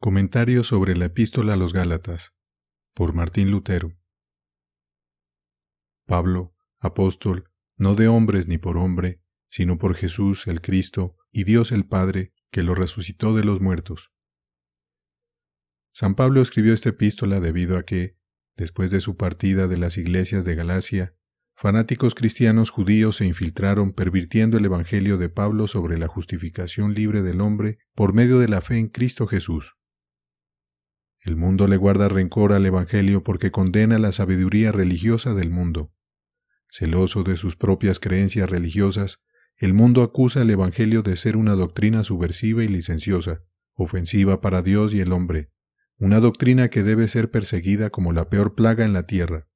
Comentario sobre la epístola a los Gálatas por Martín Lutero. Pablo, apóstol, no de hombres ni por hombre, sino por Jesús el Cristo y Dios el Padre, que lo resucitó de los muertos. San Pablo escribió esta epístola debido a que, después de su partida de las iglesias de Galacia, fanáticos cristianos judíos se infiltraron pervirtiendo el Evangelio de Pablo sobre la justificación libre del hombre por medio de la fe en Cristo Jesús. El mundo le guarda rencor al Evangelio porque condena la sabiduría religiosa del mundo. Celoso de sus propias creencias religiosas, el mundo acusa al Evangelio de ser una doctrina subversiva y licenciosa, ofensiva para Dios y el hombre, una doctrina que debe ser perseguida como la peor plaga en la tierra.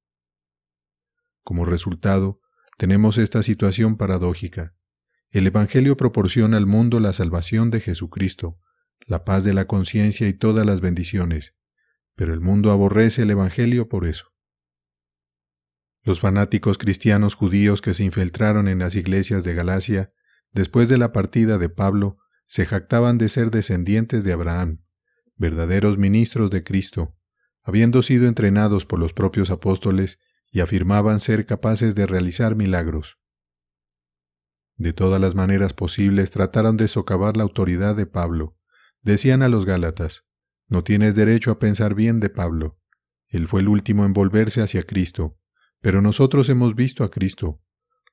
Como resultado, tenemos esta situación paradójica. El Evangelio proporciona al mundo la salvación de Jesucristo, la paz de la conciencia y todas las bendiciones, pero el mundo aborrece el Evangelio por eso. Los fanáticos cristianos judíos que se infiltraron en las iglesias de Galacia, después de la partida de Pablo, se jactaban de ser descendientes de Abraham, verdaderos ministros de Cristo, habiendo sido entrenados por los propios apóstoles y afirmaban ser capaces de realizar milagros. De todas las maneras posibles trataron de socavar la autoridad de Pablo, Decían a los Gálatas, no tienes derecho a pensar bien de Pablo. Él fue el último en volverse hacia Cristo, pero nosotros hemos visto a Cristo,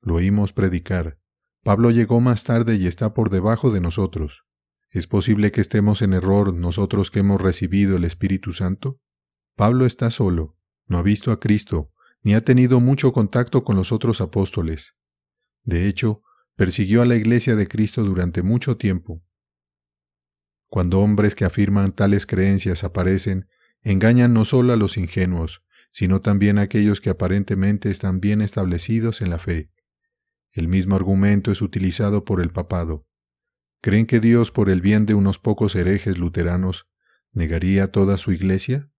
lo oímos predicar. Pablo llegó más tarde y está por debajo de nosotros. ¿Es posible que estemos en error nosotros que hemos recibido el Espíritu Santo? Pablo está solo, no ha visto a Cristo, ni ha tenido mucho contacto con los otros apóstoles. De hecho, persiguió a la iglesia de Cristo durante mucho tiempo. Cuando hombres que afirman tales creencias aparecen, engañan no solo a los ingenuos, sino también a aquellos que aparentemente están bien establecidos en la fe. El mismo argumento es utilizado por el papado. ¿Creen que Dios, por el bien de unos pocos herejes luteranos, negaría toda su iglesia?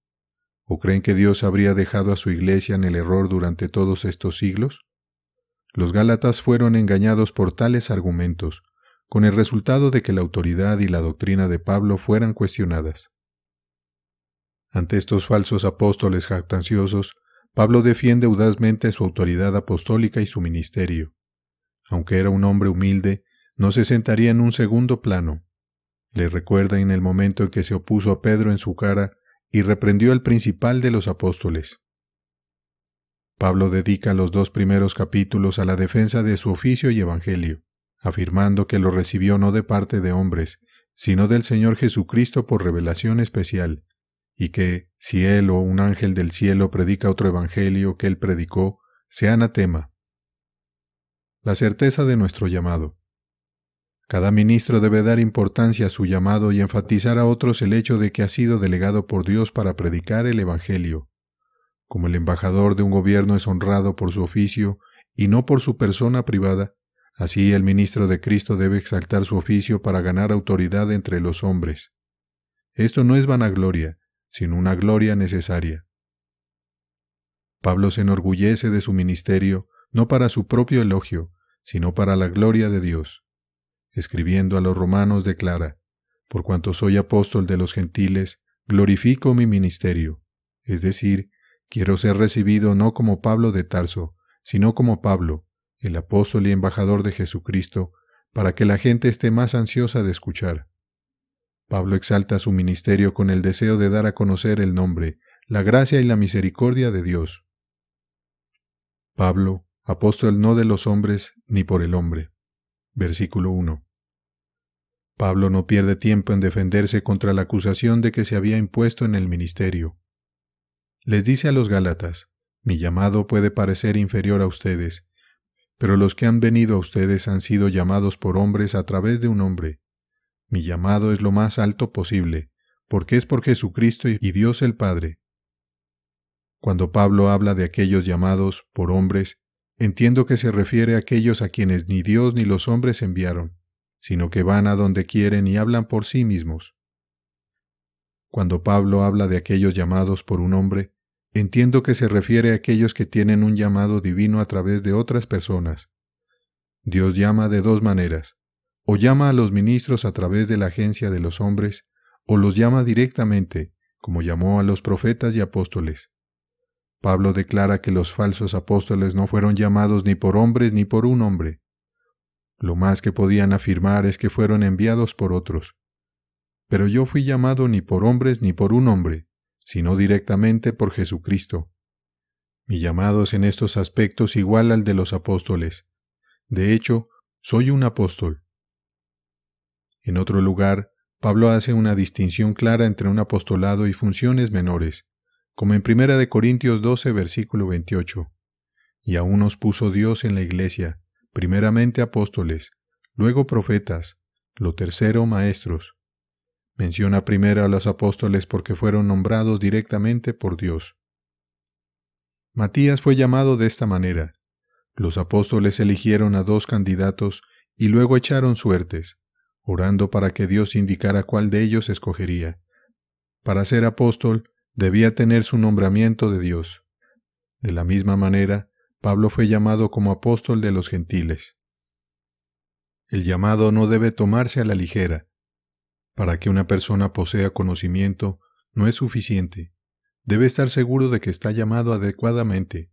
¿O creen que Dios habría dejado a su iglesia en el error durante todos estos siglos? Los Gálatas fueron engañados por tales argumentos, con el resultado de que la autoridad y la doctrina de Pablo fueran cuestionadas. Ante estos falsos apóstoles jactanciosos, Pablo defiende audazmente su autoridad apostólica y su ministerio. Aunque era un hombre humilde, no se sentaría en un segundo plano. Le recuerda en el momento en que se opuso a Pedro en su cara y reprendió al principal de los apóstoles. Pablo dedica los dos primeros capítulos a la defensa de su oficio y evangelio afirmando que lo recibió no de parte de hombres, sino del Señor Jesucristo por revelación especial, y que, si él o un ángel del cielo predica otro evangelio que él predicó, sea anatema. La certeza de nuestro llamado. Cada ministro debe dar importancia a su llamado y enfatizar a otros el hecho de que ha sido delegado por Dios para predicar el Evangelio. Como el embajador de un gobierno es honrado por su oficio y no por su persona privada, Así el ministro de Cristo debe exaltar su oficio para ganar autoridad entre los hombres. Esto no es vanagloria, sino una gloria necesaria. Pablo se enorgullece de su ministerio, no para su propio elogio, sino para la gloria de Dios. Escribiendo a los romanos declara, Por cuanto soy apóstol de los gentiles, glorifico mi ministerio, es decir, quiero ser recibido no como Pablo de Tarso, sino como Pablo, el apóstol y embajador de Jesucristo, para que la gente esté más ansiosa de escuchar. Pablo exalta su ministerio con el deseo de dar a conocer el nombre, la gracia y la misericordia de Dios. Pablo, apóstol no de los hombres ni por el hombre. Versículo 1. Pablo no pierde tiempo en defenderse contra la acusación de que se había impuesto en el ministerio. Les dice a los Gálatas, mi llamado puede parecer inferior a ustedes, pero los que han venido a ustedes han sido llamados por hombres a través de un hombre. Mi llamado es lo más alto posible, porque es por Jesucristo y Dios el Padre. Cuando Pablo habla de aquellos llamados por hombres, entiendo que se refiere a aquellos a quienes ni Dios ni los hombres enviaron, sino que van a donde quieren y hablan por sí mismos. Cuando Pablo habla de aquellos llamados por un hombre, Entiendo que se refiere a aquellos que tienen un llamado divino a través de otras personas. Dios llama de dos maneras, o llama a los ministros a través de la agencia de los hombres, o los llama directamente, como llamó a los profetas y apóstoles. Pablo declara que los falsos apóstoles no fueron llamados ni por hombres ni por un hombre. Lo más que podían afirmar es que fueron enviados por otros. Pero yo fui llamado ni por hombres ni por un hombre, sino directamente por Jesucristo. Mi llamado es en estos aspectos igual al de los apóstoles. De hecho, soy un apóstol. En otro lugar, Pablo hace una distinción clara entre un apostolado y funciones menores, como en 1 Corintios 12, versículo 28. Y aún nos puso Dios en la iglesia, primeramente apóstoles, luego profetas, lo tercero maestros, Menciona primero a los apóstoles porque fueron nombrados directamente por Dios. Matías fue llamado de esta manera. Los apóstoles eligieron a dos candidatos y luego echaron suertes, orando para que Dios indicara cuál de ellos escogería. Para ser apóstol debía tener su nombramiento de Dios. De la misma manera, Pablo fue llamado como apóstol de los gentiles. El llamado no debe tomarse a la ligera, para que una persona posea conocimiento no es suficiente. Debe estar seguro de que está llamado adecuadamente.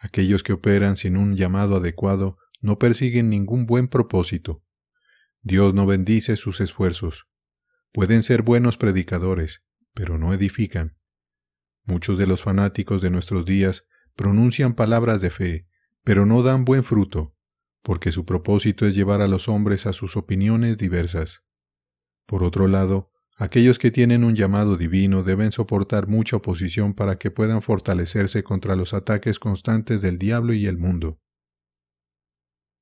Aquellos que operan sin un llamado adecuado no persiguen ningún buen propósito. Dios no bendice sus esfuerzos. Pueden ser buenos predicadores, pero no edifican. Muchos de los fanáticos de nuestros días pronuncian palabras de fe, pero no dan buen fruto, porque su propósito es llevar a los hombres a sus opiniones diversas. Por otro lado, aquellos que tienen un llamado divino deben soportar mucha oposición para que puedan fortalecerse contra los ataques constantes del diablo y el mundo.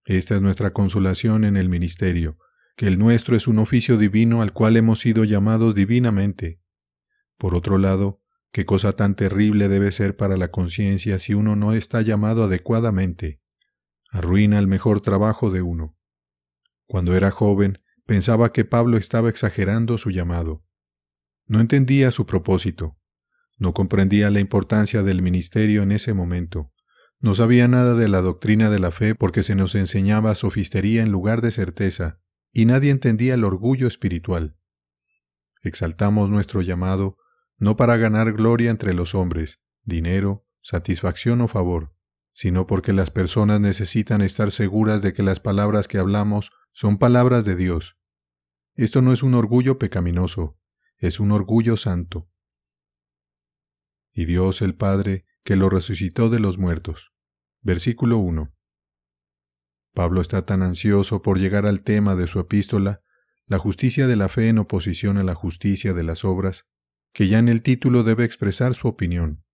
Esta es nuestra consolación en el ministerio, que el nuestro es un oficio divino al cual hemos sido llamados divinamente. Por otro lado, qué cosa tan terrible debe ser para la conciencia si uno no está llamado adecuadamente. Arruina el mejor trabajo de uno. Cuando era joven, Pensaba que Pablo estaba exagerando su llamado. No entendía su propósito. No comprendía la importancia del ministerio en ese momento. No sabía nada de la doctrina de la fe porque se nos enseñaba sofistería en lugar de certeza, y nadie entendía el orgullo espiritual. Exaltamos nuestro llamado no para ganar gloria entre los hombres, dinero, satisfacción o favor, sino porque las personas necesitan estar seguras de que las palabras que hablamos son palabras de Dios, esto no es un orgullo pecaminoso, es un orgullo santo. Y Dios el Padre, que lo resucitó de los muertos. Versículo 1. Pablo está tan ansioso por llegar al tema de su epístola, la justicia de la fe en oposición a la justicia de las obras, que ya en el título debe expresar su opinión.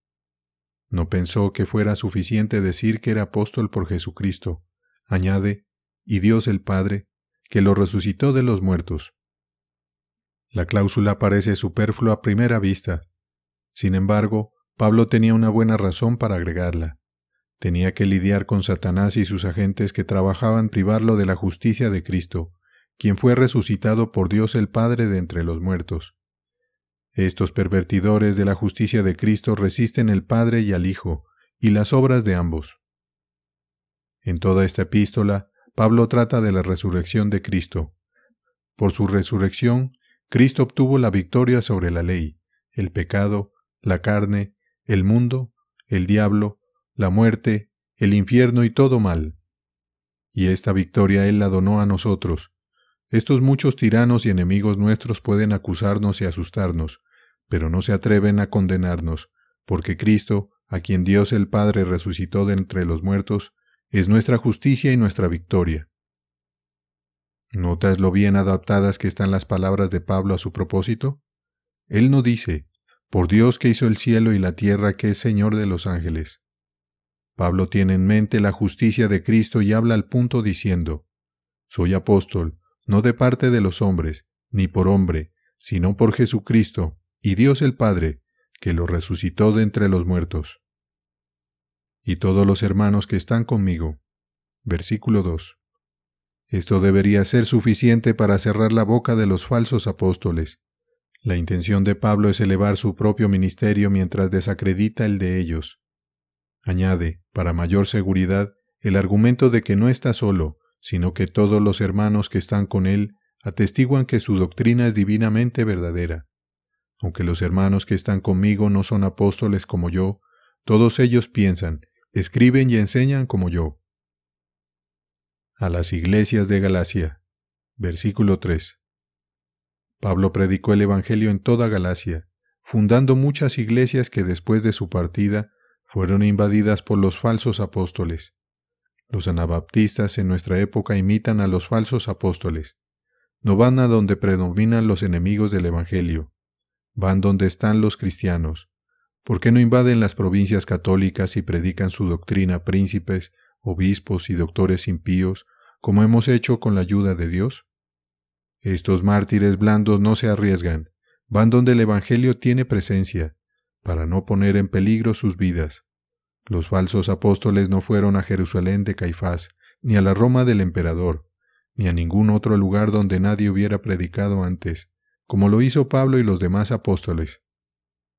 No pensó que fuera suficiente decir que era apóstol por Jesucristo. Añade, y Dios el Padre, que lo resucitó de los muertos. La cláusula parece superflua a primera vista. Sin embargo, Pablo tenía una buena razón para agregarla. Tenía que lidiar con Satanás y sus agentes que trabajaban privarlo de la justicia de Cristo, quien fue resucitado por Dios el Padre de entre los muertos. Estos pervertidores de la justicia de Cristo resisten el Padre y al Hijo, y las obras de ambos. En toda esta epístola, Pablo trata de la resurrección de Cristo. Por su resurrección, Cristo obtuvo la victoria sobre la ley, el pecado, la carne, el mundo, el diablo, la muerte, el infierno y todo mal. Y esta victoria Él la donó a nosotros. Estos muchos tiranos y enemigos nuestros pueden acusarnos y asustarnos, pero no se atreven a condenarnos, porque Cristo, a quien Dios el Padre resucitó de entre los muertos, es nuestra justicia y nuestra victoria. ¿Notas lo bien adaptadas que están las palabras de Pablo a su propósito? Él no dice, por Dios que hizo el cielo y la tierra, que es Señor de los ángeles. Pablo tiene en mente la justicia de Cristo y habla al punto diciendo, Soy apóstol, no de parte de los hombres, ni por hombre, sino por Jesucristo, y Dios el Padre, que lo resucitó de entre los muertos y todos los hermanos que están conmigo. Versículo 2. Esto debería ser suficiente para cerrar la boca de los falsos apóstoles. La intención de Pablo es elevar su propio ministerio mientras desacredita el de ellos. Añade, para mayor seguridad, el argumento de que no está solo, sino que todos los hermanos que están con él atestiguan que su doctrina es divinamente verdadera. Aunque los hermanos que están conmigo no son apóstoles como yo, todos ellos piensan, escriben y enseñan como yo. A las iglesias de Galacia. Versículo 3. Pablo predicó el Evangelio en toda Galacia, fundando muchas iglesias que después de su partida fueron invadidas por los falsos apóstoles. Los anabaptistas en nuestra época imitan a los falsos apóstoles. No van a donde predominan los enemigos del Evangelio. Van donde están los cristianos, ¿Por qué no invaden las provincias católicas y predican su doctrina príncipes, obispos y doctores impíos, como hemos hecho con la ayuda de Dios? Estos mártires blandos no se arriesgan, van donde el Evangelio tiene presencia, para no poner en peligro sus vidas. Los falsos apóstoles no fueron a Jerusalén de Caifás, ni a la Roma del emperador, ni a ningún otro lugar donde nadie hubiera predicado antes, como lo hizo Pablo y los demás apóstoles.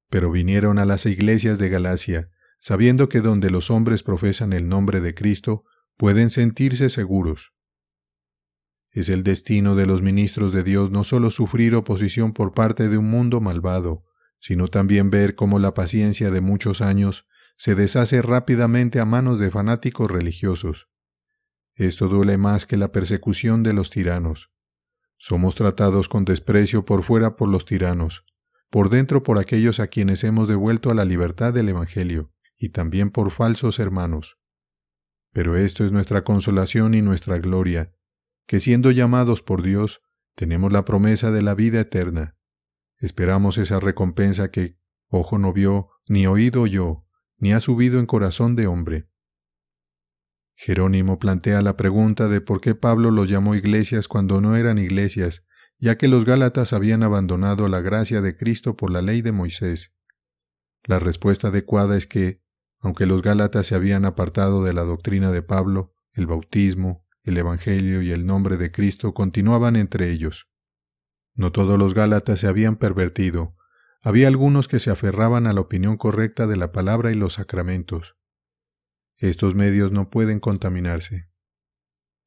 Pero vinieron a las iglesias de Galacia, sabiendo que donde los hombres profesan el nombre de Cristo, pueden sentirse seguros. Es el destino de los ministros de Dios no solo sufrir oposición por parte de un mundo malvado, sino también ver cómo la paciencia de muchos años se deshace rápidamente a manos de fanáticos religiosos. Esto duele más que la persecución de los tiranos. Somos tratados con desprecio por fuera por los tiranos, por dentro por aquellos a quienes hemos devuelto a la libertad del Evangelio, y también por falsos hermanos. Pero esto es nuestra consolación y nuestra gloria, que siendo llamados por Dios, tenemos la promesa de la vida eterna. Esperamos esa recompensa que ojo no vio, ni oído yo, ni ha subido en corazón de hombre. Jerónimo plantea la pregunta de por qué Pablo los llamó iglesias cuando no eran iglesias, ya que los Gálatas habían abandonado la gracia de Cristo por la ley de Moisés. La respuesta adecuada es que, aunque los Gálatas se habían apartado de la doctrina de Pablo, el bautismo, el Evangelio y el nombre de Cristo continuaban entre ellos. No todos los Gálatas se habían pervertido, había algunos que se aferraban a la opinión correcta de la palabra y los sacramentos. Estos medios no pueden contaminarse.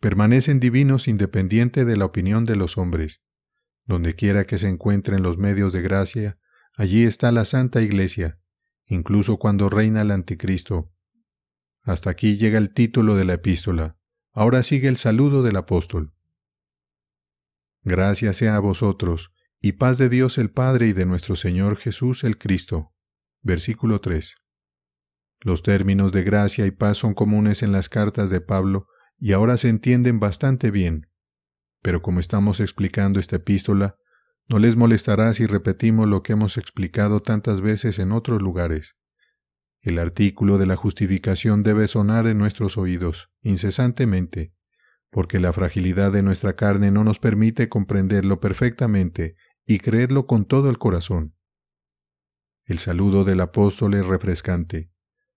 Permanecen divinos independiente de la opinión de los hombres. Donde quiera que se encuentren los medios de gracia, allí está la Santa Iglesia, incluso cuando reina el Anticristo. Hasta aquí llega el título de la epístola. Ahora sigue el saludo del apóstol. Gracias sea a vosotros, y paz de Dios el Padre y de nuestro Señor Jesús el Cristo. Versículo 3. Los términos de gracia y paz son comunes en las cartas de Pablo y ahora se entienden bastante bien. Pero como estamos explicando esta epístola, no les molestará si repetimos lo que hemos explicado tantas veces en otros lugares. El artículo de la justificación debe sonar en nuestros oídos, incesantemente, porque la fragilidad de nuestra carne no nos permite comprenderlo perfectamente y creerlo con todo el corazón. El saludo del apóstol es refrescante.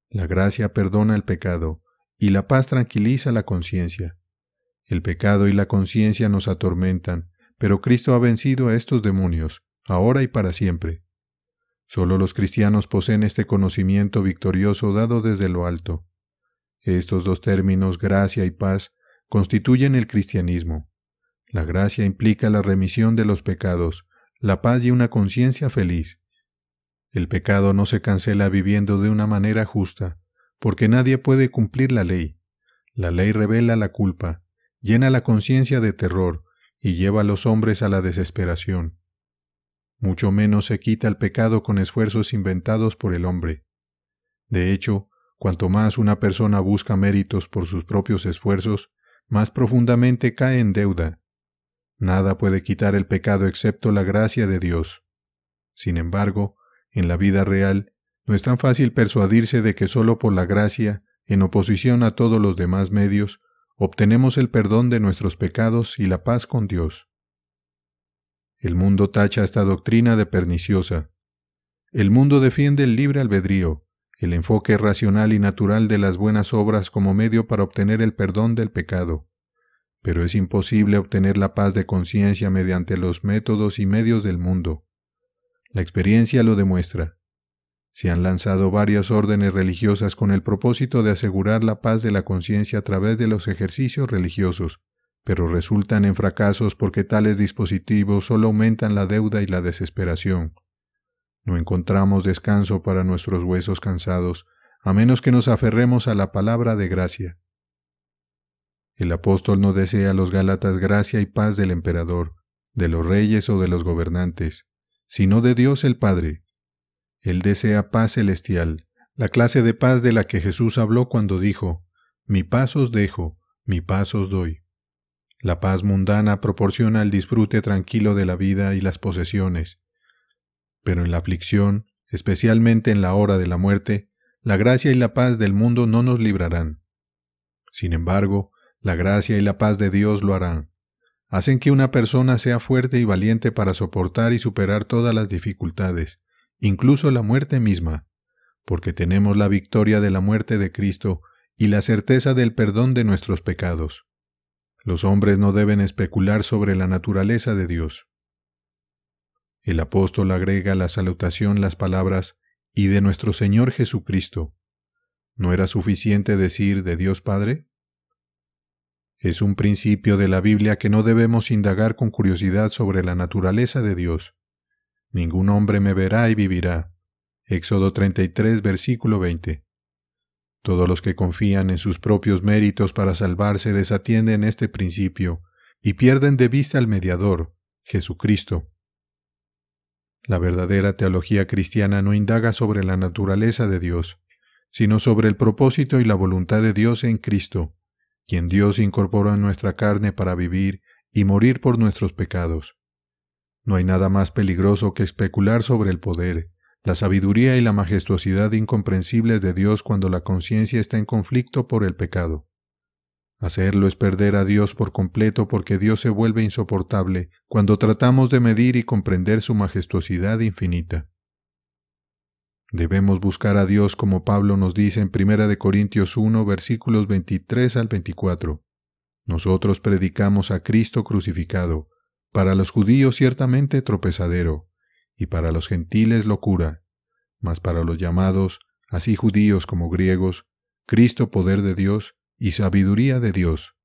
La gracia perdona el pecado y la paz tranquiliza la conciencia. El pecado y la conciencia nos atormentan, pero Cristo ha vencido a estos demonios, ahora y para siempre. Solo los cristianos poseen este conocimiento victorioso dado desde lo alto. Estos dos términos, gracia y paz, constituyen el cristianismo. La gracia implica la remisión de los pecados, la paz y una conciencia feliz. El pecado no se cancela viviendo de una manera justa, porque nadie puede cumplir la ley. La ley revela la culpa, llena la conciencia de terror y lleva a los hombres a la desesperación. Mucho menos se quita el pecado con esfuerzos inventados por el hombre. De hecho, cuanto más una persona busca méritos por sus propios esfuerzos, más profundamente cae en deuda. Nada puede quitar el pecado excepto la gracia de Dios. Sin embargo, en la vida real, no es tan fácil persuadirse de que solo por la gracia, en oposición a todos los demás medios, obtenemos el perdón de nuestros pecados y la paz con Dios. El mundo tacha esta doctrina de perniciosa. El mundo defiende el libre albedrío, el enfoque racional y natural de las buenas obras como medio para obtener el perdón del pecado. Pero es imposible obtener la paz de conciencia mediante los métodos y medios del mundo. La experiencia lo demuestra. Se han lanzado varias órdenes religiosas con el propósito de asegurar la paz de la conciencia a través de los ejercicios religiosos, pero resultan en fracasos porque tales dispositivos solo aumentan la deuda y la desesperación. No encontramos descanso para nuestros huesos cansados, a menos que nos aferremos a la palabra de gracia. El apóstol no desea a los Gálatas gracia y paz del emperador, de los reyes o de los gobernantes, sino de Dios el Padre, él desea paz celestial, la clase de paz de la que Jesús habló cuando dijo, Mi paz os dejo, mi paz os doy. La paz mundana proporciona el disfrute tranquilo de la vida y las posesiones, pero en la aflicción, especialmente en la hora de la muerte, la gracia y la paz del mundo no nos librarán. Sin embargo, la gracia y la paz de Dios lo harán. Hacen que una persona sea fuerte y valiente para soportar y superar todas las dificultades, incluso la muerte misma, porque tenemos la victoria de la muerte de Cristo y la certeza del perdón de nuestros pecados. Los hombres no deben especular sobre la naturaleza de Dios. El apóstol agrega la salutación las palabras y de nuestro Señor Jesucristo. ¿No era suficiente decir de Dios Padre? Es un principio de la Biblia que no debemos indagar con curiosidad sobre la naturaleza de Dios. Ningún hombre me verá y vivirá. Éxodo 33, versículo 20. Todos los que confían en sus propios méritos para salvarse desatienden este principio y pierden de vista al mediador, Jesucristo. La verdadera teología cristiana no indaga sobre la naturaleza de Dios, sino sobre el propósito y la voluntad de Dios en Cristo, quien Dios incorporó en nuestra carne para vivir y morir por nuestros pecados. No hay nada más peligroso que especular sobre el poder, la sabiduría y la majestuosidad incomprensibles de Dios cuando la conciencia está en conflicto por el pecado. Hacerlo es perder a Dios por completo porque Dios se vuelve insoportable cuando tratamos de medir y comprender su majestuosidad infinita. Debemos buscar a Dios como Pablo nos dice en 1 Corintios 1 versículos 23 al 24. Nosotros predicamos a Cristo crucificado, para los judíos ciertamente tropezadero, y para los gentiles locura, mas para los llamados, así judíos como griegos, Cristo poder de Dios y sabiduría de Dios.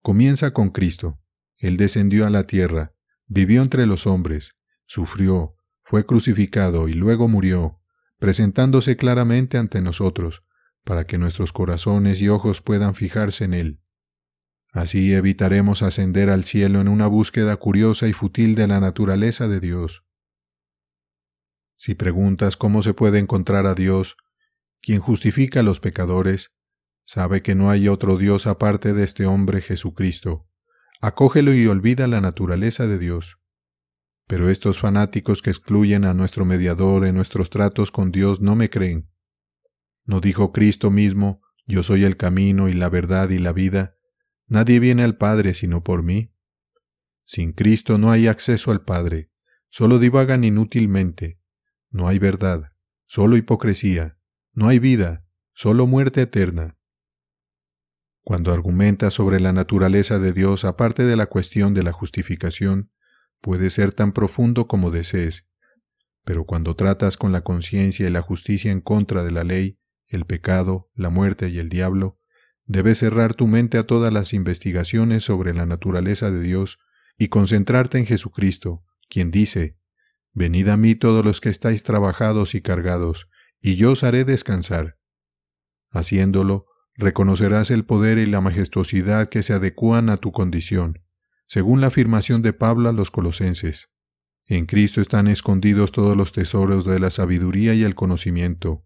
Comienza con Cristo. Él descendió a la tierra, vivió entre los hombres, sufrió, fue crucificado y luego murió, presentándose claramente ante nosotros, para que nuestros corazones y ojos puedan fijarse en Él. Así evitaremos ascender al cielo en una búsqueda curiosa y futil de la naturaleza de Dios. Si preguntas cómo se puede encontrar a Dios, quien justifica a los pecadores, sabe que no hay otro Dios aparte de este hombre Jesucristo. Acógelo y olvida la naturaleza de Dios. Pero estos fanáticos que excluyen a nuestro mediador en nuestros tratos con Dios no me creen. ¿No dijo Cristo mismo, yo soy el camino y la verdad y la vida? Nadie viene al Padre sino por mí. Sin Cristo no hay acceso al Padre, solo divagan inútilmente. No hay verdad, solo hipocresía, no hay vida, solo muerte eterna. Cuando argumenta sobre la naturaleza de Dios aparte de la cuestión de la justificación, puede ser tan profundo como desees, pero cuando tratas con la conciencia y la justicia en contra de la ley, el pecado, la muerte y el diablo, Debes cerrar tu mente a todas las investigaciones sobre la naturaleza de Dios y concentrarte en Jesucristo, quien dice, Venid a mí todos los que estáis trabajados y cargados, y yo os haré descansar. Haciéndolo, reconocerás el poder y la majestuosidad que se adecuan a tu condición, según la afirmación de Pablo a los colosenses. En Cristo están escondidos todos los tesoros de la sabiduría y el conocimiento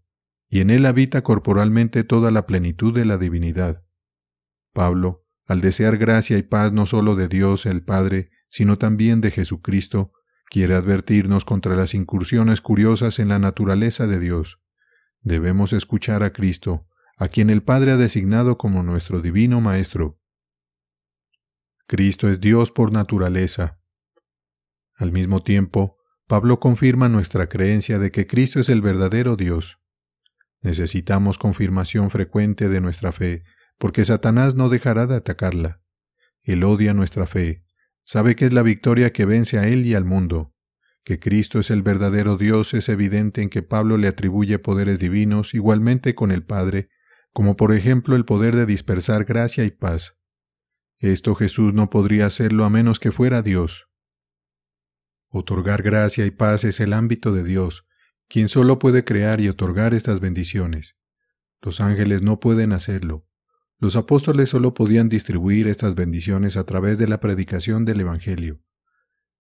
y en él habita corporalmente toda la plenitud de la divinidad. Pablo, al desear gracia y paz no sólo de Dios el Padre, sino también de Jesucristo, quiere advertirnos contra las incursiones curiosas en la naturaleza de Dios. Debemos escuchar a Cristo, a quien el Padre ha designado como nuestro divino Maestro. Cristo es Dios por naturaleza. Al mismo tiempo, Pablo confirma nuestra creencia de que Cristo es el verdadero Dios. Necesitamos confirmación frecuente de nuestra fe, porque Satanás no dejará de atacarla. Él odia nuestra fe, sabe que es la victoria que vence a él y al mundo. Que Cristo es el verdadero Dios es evidente en que Pablo le atribuye poderes divinos igualmente con el Padre, como por ejemplo el poder de dispersar gracia y paz. Esto Jesús no podría hacerlo a menos que fuera Dios. Otorgar gracia y paz es el ámbito de Dios, quien solo puede crear y otorgar estas bendiciones. Los ángeles no pueden hacerlo. Los apóstoles solo podían distribuir estas bendiciones a través de la predicación del Evangelio.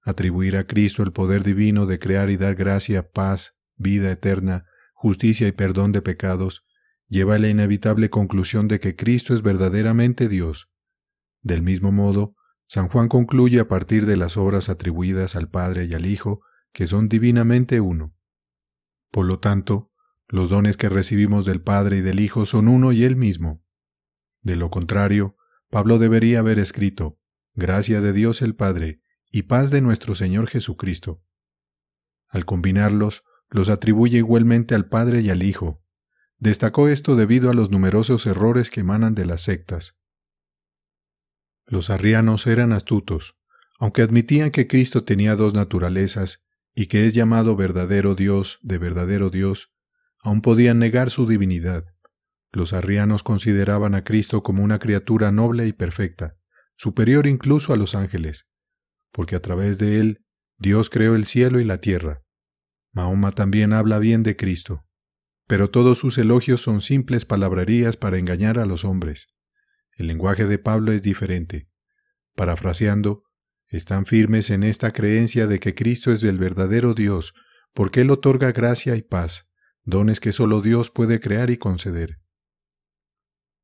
Atribuir a Cristo el poder divino de crear y dar gracia, paz, vida eterna, justicia y perdón de pecados, lleva a la inevitable conclusión de que Cristo es verdaderamente Dios. Del mismo modo, San Juan concluye a partir de las obras atribuidas al Padre y al Hijo, que son divinamente uno. Por lo tanto, los dones que recibimos del Padre y del Hijo son uno y el mismo. De lo contrario, Pablo debería haber escrito, Gracia de Dios el Padre y paz de nuestro Señor Jesucristo. Al combinarlos, los atribuye igualmente al Padre y al Hijo. Destacó esto debido a los numerosos errores que emanan de las sectas. Los arrianos eran astutos, aunque admitían que Cristo tenía dos naturalezas y que es llamado verdadero Dios de verdadero Dios, aún podían negar su divinidad. Los arrianos consideraban a Cristo como una criatura noble y perfecta, superior incluso a los ángeles, porque a través de él Dios creó el cielo y la tierra. Mahoma también habla bien de Cristo, pero todos sus elogios son simples palabrerías para engañar a los hombres. El lenguaje de Pablo es diferente. Parafraseando, están firmes en esta creencia de que Cristo es el verdadero Dios, porque Él otorga gracia y paz, dones que solo Dios puede crear y conceder,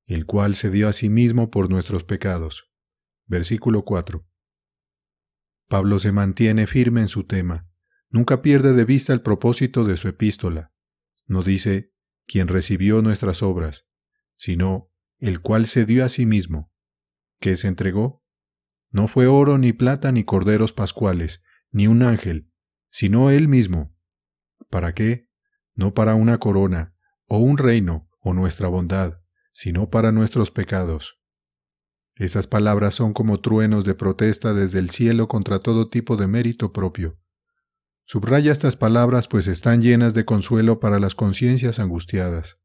el cual se dio a sí mismo por nuestros pecados. Versículo 4. Pablo se mantiene firme en su tema, nunca pierde de vista el propósito de su epístola. No dice, quien recibió nuestras obras, sino, el cual se dio a sí mismo. ¿Qué se entregó? No fue oro ni plata ni corderos pascuales, ni un ángel, sino Él mismo. ¿Para qué? No para una corona, o un reino, o nuestra bondad, sino para nuestros pecados. Esas palabras son como truenos de protesta desde el cielo contra todo tipo de mérito propio. Subraya estas palabras pues están llenas de consuelo para las conciencias angustiadas.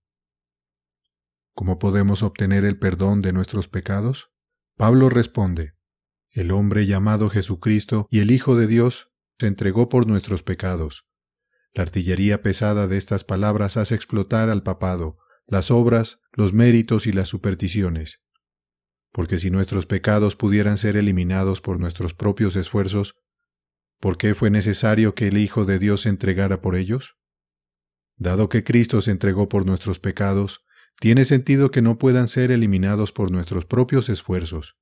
¿Cómo podemos obtener el perdón de nuestros pecados? Pablo responde, el hombre llamado Jesucristo y el Hijo de Dios se entregó por nuestros pecados. La artillería pesada de estas palabras hace explotar al papado, las obras, los méritos y las supersticiones. Porque si nuestros pecados pudieran ser eliminados por nuestros propios esfuerzos, ¿por qué fue necesario que el Hijo de Dios se entregara por ellos? Dado que Cristo se entregó por nuestros pecados, tiene sentido que no puedan ser eliminados por nuestros propios esfuerzos.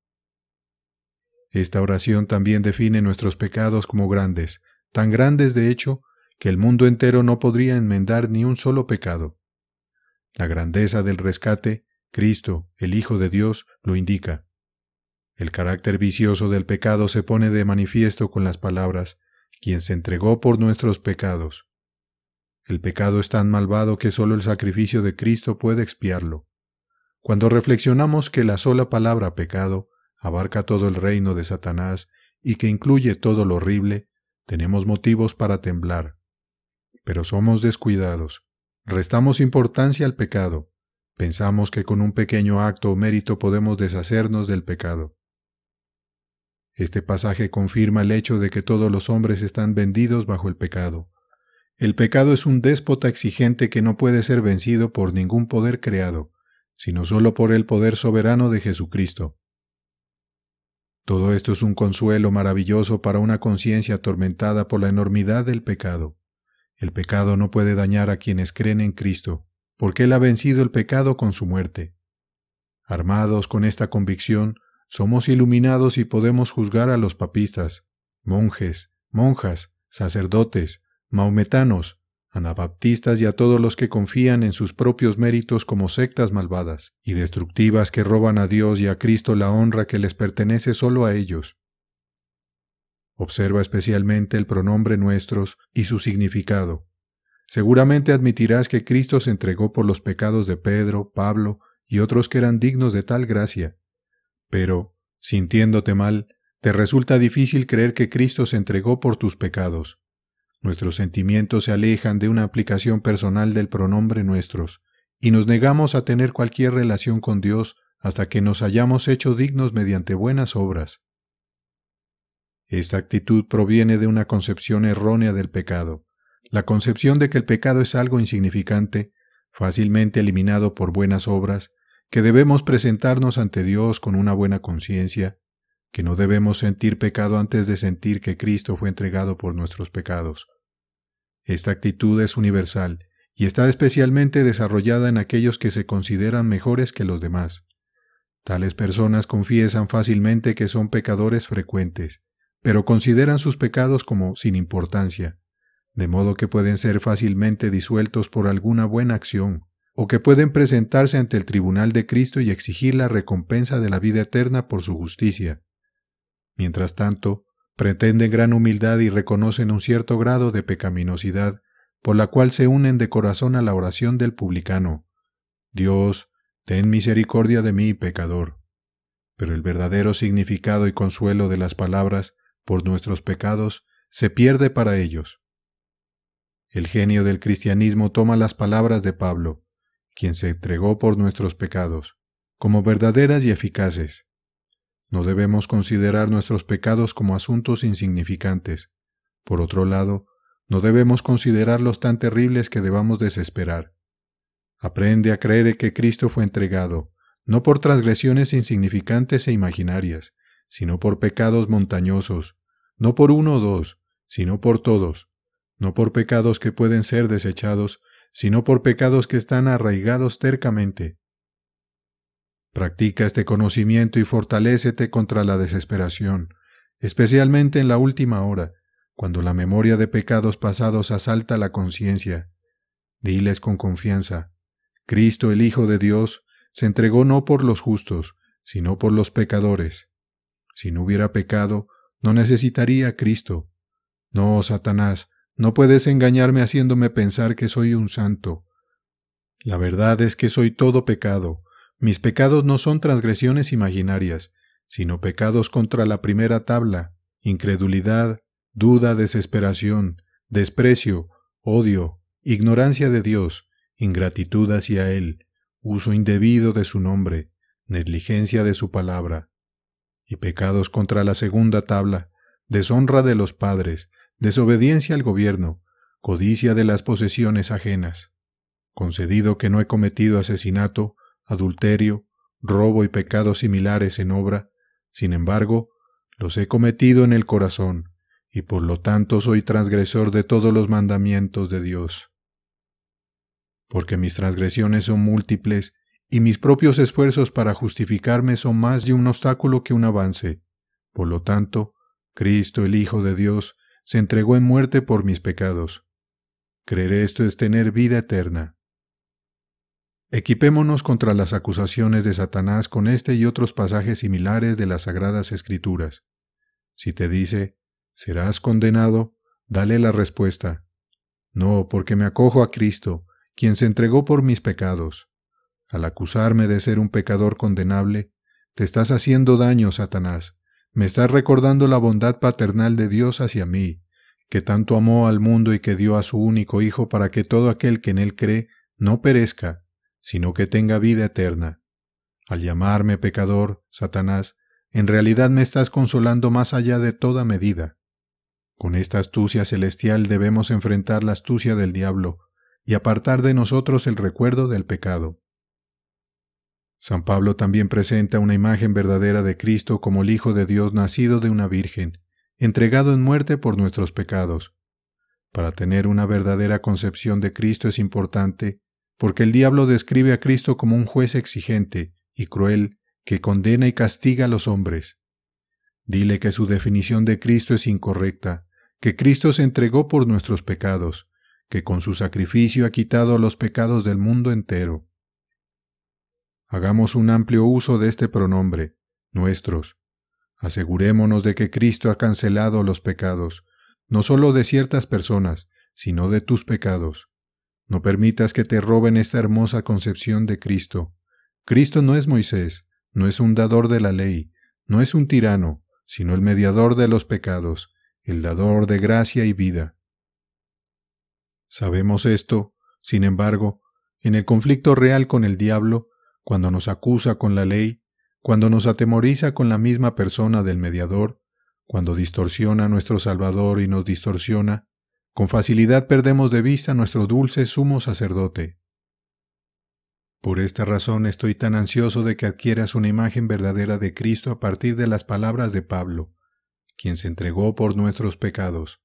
Esta oración también define nuestros pecados como grandes, tan grandes de hecho, que el mundo entero no podría enmendar ni un solo pecado. La grandeza del rescate, Cristo, el Hijo de Dios, lo indica. El carácter vicioso del pecado se pone de manifiesto con las palabras, quien se entregó por nuestros pecados. El pecado es tan malvado que solo el sacrificio de Cristo puede expiarlo. Cuando reflexionamos que la sola palabra pecado abarca todo el reino de Satanás y que incluye todo lo horrible, tenemos motivos para temblar. Pero somos descuidados. Restamos importancia al pecado. Pensamos que con un pequeño acto o mérito podemos deshacernos del pecado. Este pasaje confirma el hecho de que todos los hombres están vendidos bajo el pecado. El pecado es un déspota exigente que no puede ser vencido por ningún poder creado, sino solo por el poder soberano de Jesucristo. Todo esto es un consuelo maravilloso para una conciencia atormentada por la enormidad del pecado. El pecado no puede dañar a quienes creen en Cristo, porque Él ha vencido el pecado con su muerte. Armados con esta convicción, somos iluminados y podemos juzgar a los papistas, monjes, monjas, sacerdotes, maometanos, anabaptistas y a todos los que confían en sus propios méritos como sectas malvadas y destructivas que roban a Dios y a Cristo la honra que les pertenece solo a ellos. Observa especialmente el pronombre nuestros y su significado. Seguramente admitirás que Cristo se entregó por los pecados de Pedro, Pablo y otros que eran dignos de tal gracia. Pero, sintiéndote mal, te resulta difícil creer que Cristo se entregó por tus pecados. Nuestros sentimientos se alejan de una aplicación personal del pronombre nuestros, y nos negamos a tener cualquier relación con Dios hasta que nos hayamos hecho dignos mediante buenas obras. Esta actitud proviene de una concepción errónea del pecado, la concepción de que el pecado es algo insignificante, fácilmente eliminado por buenas obras, que debemos presentarnos ante Dios con una buena conciencia, que no debemos sentir pecado antes de sentir que Cristo fue entregado por nuestros pecados, esta actitud es universal y está especialmente desarrollada en aquellos que se consideran mejores que los demás. Tales personas confiesan fácilmente que son pecadores frecuentes, pero consideran sus pecados como sin importancia, de modo que pueden ser fácilmente disueltos por alguna buena acción, o que pueden presentarse ante el tribunal de Cristo y exigir la recompensa de la vida eterna por su justicia. Mientras tanto, pretenden gran humildad y reconocen un cierto grado de pecaminosidad, por la cual se unen de corazón a la oración del publicano. Dios, ten misericordia de mí, pecador. Pero el verdadero significado y consuelo de las palabras, por nuestros pecados, se pierde para ellos. El genio del cristianismo toma las palabras de Pablo, quien se entregó por nuestros pecados, como verdaderas y eficaces. No debemos considerar nuestros pecados como asuntos insignificantes. Por otro lado, no debemos considerarlos tan terribles que debamos desesperar. Aprende a creer que Cristo fue entregado, no por transgresiones insignificantes e imaginarias, sino por pecados montañosos, no por uno o dos, sino por todos, no por pecados que pueden ser desechados, sino por pecados que están arraigados tercamente, Practica este conocimiento y fortalécete contra la desesperación, especialmente en la última hora, cuando la memoria de pecados pasados asalta la conciencia. Diles con confianza, Cristo el Hijo de Dios se entregó no por los justos, sino por los pecadores. Si no hubiera pecado, no necesitaría Cristo. No, Satanás, no puedes engañarme haciéndome pensar que soy un santo. La verdad es que soy todo pecado, mis pecados no son transgresiones imaginarias, sino pecados contra la primera tabla, incredulidad, duda, desesperación, desprecio, odio, ignorancia de Dios, ingratitud hacia Él, uso indebido de su nombre, negligencia de su palabra, y pecados contra la segunda tabla, deshonra de los padres, desobediencia al gobierno, codicia de las posesiones ajenas. Concedido que no he cometido asesinato, adulterio, robo y pecados similares en obra, sin embargo, los he cometido en el corazón, y por lo tanto soy transgresor de todos los mandamientos de Dios. Porque mis transgresiones son múltiples, y mis propios esfuerzos para justificarme son más de un obstáculo que un avance. Por lo tanto, Cristo el Hijo de Dios se entregó en muerte por mis pecados. Creer esto es tener vida eterna. Equipémonos contra las acusaciones de Satanás con este y otros pasajes similares de las Sagradas Escrituras. Si te dice, serás condenado, dale la respuesta. No, porque me acojo a Cristo, quien se entregó por mis pecados. Al acusarme de ser un pecador condenable, te estás haciendo daño, Satanás. Me estás recordando la bondad paternal de Dios hacia mí, que tanto amó al mundo y que dio a su único Hijo para que todo aquel que en él cree no perezca, sino que tenga vida eterna. Al llamarme pecador, Satanás, en realidad me estás consolando más allá de toda medida. Con esta astucia celestial debemos enfrentar la astucia del diablo y apartar de nosotros el recuerdo del pecado. San Pablo también presenta una imagen verdadera de Cristo como el Hijo de Dios nacido de una virgen, entregado en muerte por nuestros pecados. Para tener una verdadera concepción de Cristo es importante porque el diablo describe a Cristo como un juez exigente y cruel que condena y castiga a los hombres. Dile que su definición de Cristo es incorrecta, que Cristo se entregó por nuestros pecados, que con su sacrificio ha quitado los pecados del mundo entero. Hagamos un amplio uso de este pronombre, nuestros. Asegurémonos de que Cristo ha cancelado los pecados, no solo de ciertas personas, sino de tus pecados. No permitas que te roben esta hermosa concepción de Cristo. Cristo no es Moisés, no es un dador de la ley, no es un tirano, sino el mediador de los pecados, el dador de gracia y vida. Sabemos esto, sin embargo, en el conflicto real con el diablo, cuando nos acusa con la ley, cuando nos atemoriza con la misma persona del mediador, cuando distorsiona a nuestro Salvador y nos distorsiona, con facilidad perdemos de vista nuestro dulce sumo sacerdote. Por esta razón estoy tan ansioso de que adquieras una imagen verdadera de Cristo a partir de las palabras de Pablo, quien se entregó por nuestros pecados.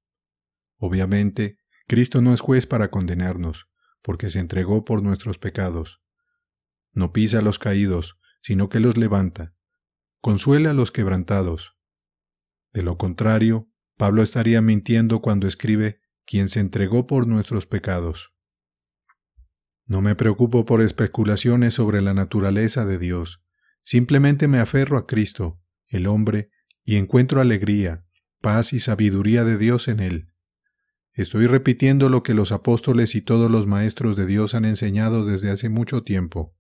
Obviamente, Cristo no es juez para condenarnos, porque se entregó por nuestros pecados. No pisa a los caídos, sino que los levanta. Consuela a los quebrantados. De lo contrario, Pablo estaría mintiendo cuando escribe quien se entregó por nuestros pecados. No me preocupo por especulaciones sobre la naturaleza de Dios, simplemente me aferro a Cristo, el hombre, y encuentro alegría, paz y sabiduría de Dios en él. Estoy repitiendo lo que los apóstoles y todos los maestros de Dios han enseñado desde hace mucho tiempo.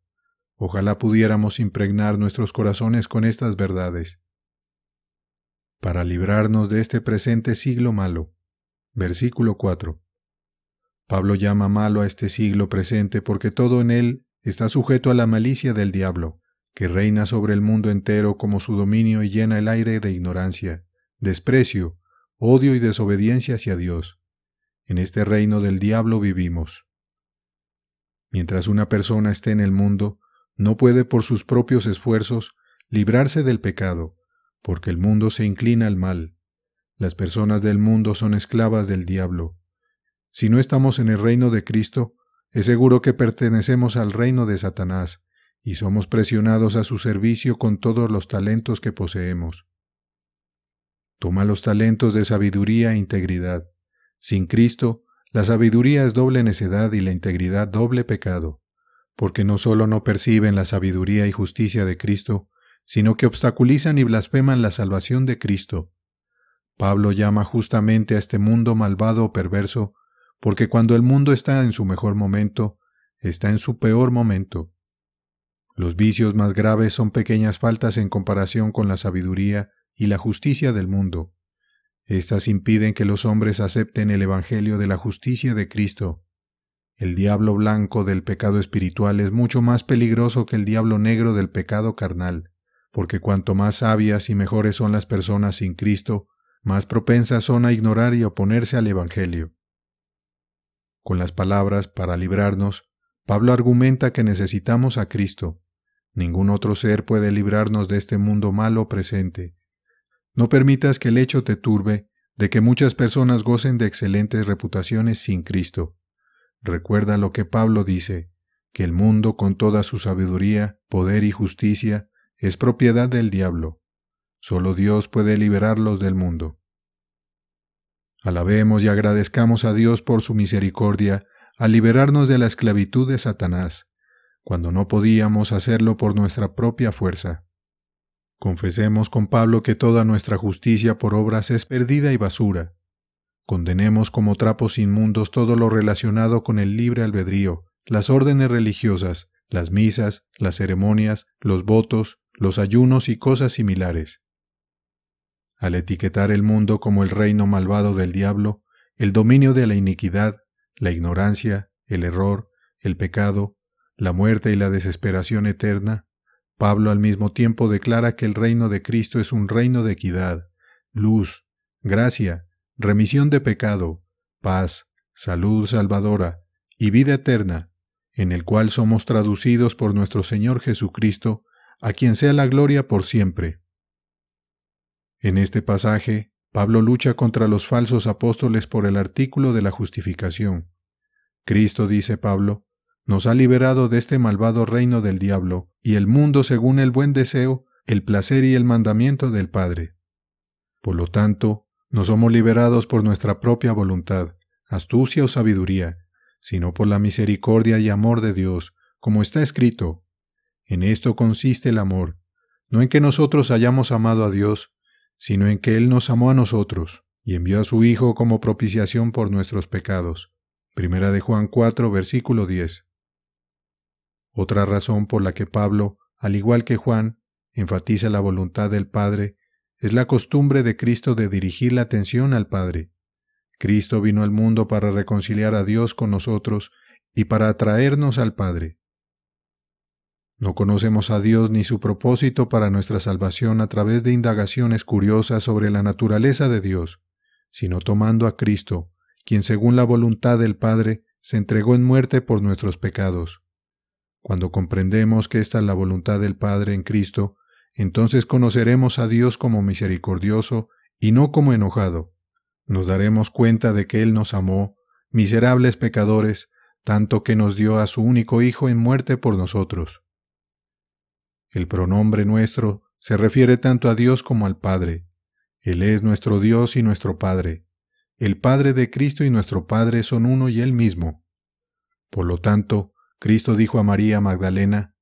Ojalá pudiéramos impregnar nuestros corazones con estas verdades. Para librarnos de este presente siglo malo, Versículo 4. Pablo llama malo a este siglo presente porque todo en él está sujeto a la malicia del diablo, que reina sobre el mundo entero como su dominio y llena el aire de ignorancia, desprecio, odio y desobediencia hacia Dios. En este reino del diablo vivimos. Mientras una persona esté en el mundo, no puede por sus propios esfuerzos librarse del pecado, porque el mundo se inclina al mal, las personas del mundo son esclavas del diablo. Si no estamos en el reino de Cristo, es seguro que pertenecemos al reino de Satanás, y somos presionados a su servicio con todos los talentos que poseemos. Toma los talentos de sabiduría e integridad. Sin Cristo, la sabiduría es doble necedad y la integridad doble pecado, porque no solo no perciben la sabiduría y justicia de Cristo, sino que obstaculizan y blasfeman la salvación de Cristo, Pablo llama justamente a este mundo malvado o perverso, porque cuando el mundo está en su mejor momento, está en su peor momento. Los vicios más graves son pequeñas faltas en comparación con la sabiduría y la justicia del mundo. Estas impiden que los hombres acepten el Evangelio de la justicia de Cristo. El diablo blanco del pecado espiritual es mucho más peligroso que el diablo negro del pecado carnal, porque cuanto más sabias y mejores son las personas sin Cristo, más propensas son a ignorar y oponerse al Evangelio. Con las palabras para librarnos, Pablo argumenta que necesitamos a Cristo. Ningún otro ser puede librarnos de este mundo malo presente. No permitas que el hecho te turbe de que muchas personas gocen de excelentes reputaciones sin Cristo. Recuerda lo que Pablo dice, que el mundo con toda su sabiduría, poder y justicia es propiedad del diablo. Solo Dios puede liberarlos del mundo. Alabemos y agradezcamos a Dios por su misericordia al liberarnos de la esclavitud de Satanás, cuando no podíamos hacerlo por nuestra propia fuerza. Confesemos con Pablo que toda nuestra justicia por obras es perdida y basura. Condenemos como trapos inmundos todo lo relacionado con el libre albedrío, las órdenes religiosas, las misas, las ceremonias, los votos, los ayunos y cosas similares. Al etiquetar el mundo como el reino malvado del diablo, el dominio de la iniquidad, la ignorancia, el error, el pecado, la muerte y la desesperación eterna, Pablo al mismo tiempo declara que el reino de Cristo es un reino de equidad, luz, gracia, remisión de pecado, paz, salud salvadora y vida eterna, en el cual somos traducidos por nuestro Señor Jesucristo, a quien sea la gloria por siempre. En este pasaje, Pablo lucha contra los falsos apóstoles por el artículo de la justificación. Cristo, dice Pablo, nos ha liberado de este malvado reino del diablo y el mundo según el buen deseo, el placer y el mandamiento del Padre. Por lo tanto, no somos liberados por nuestra propia voluntad, astucia o sabiduría, sino por la misericordia y amor de Dios, como está escrito. En esto consiste el amor, no en que nosotros hayamos amado a Dios, sino en que Él nos amó a nosotros y envió a su Hijo como propiciación por nuestros pecados. Primera de Juan 4, versículo 10. Otra razón por la que Pablo, al igual que Juan, enfatiza la voluntad del Padre es la costumbre de Cristo de dirigir la atención al Padre. Cristo vino al mundo para reconciliar a Dios con nosotros y para atraernos al Padre. No conocemos a Dios ni su propósito para nuestra salvación a través de indagaciones curiosas sobre la naturaleza de Dios, sino tomando a Cristo, quien según la voluntad del Padre se entregó en muerte por nuestros pecados. Cuando comprendemos que esta es la voluntad del Padre en Cristo, entonces conoceremos a Dios como misericordioso y no como enojado. Nos daremos cuenta de que Él nos amó, miserables pecadores, tanto que nos dio a su único Hijo en muerte por nosotros. El pronombre nuestro se refiere tanto a Dios como al Padre. Él es nuestro Dios y nuestro Padre. El Padre de Cristo y nuestro Padre son uno y Él mismo. Por lo tanto, Cristo dijo a María Magdalena,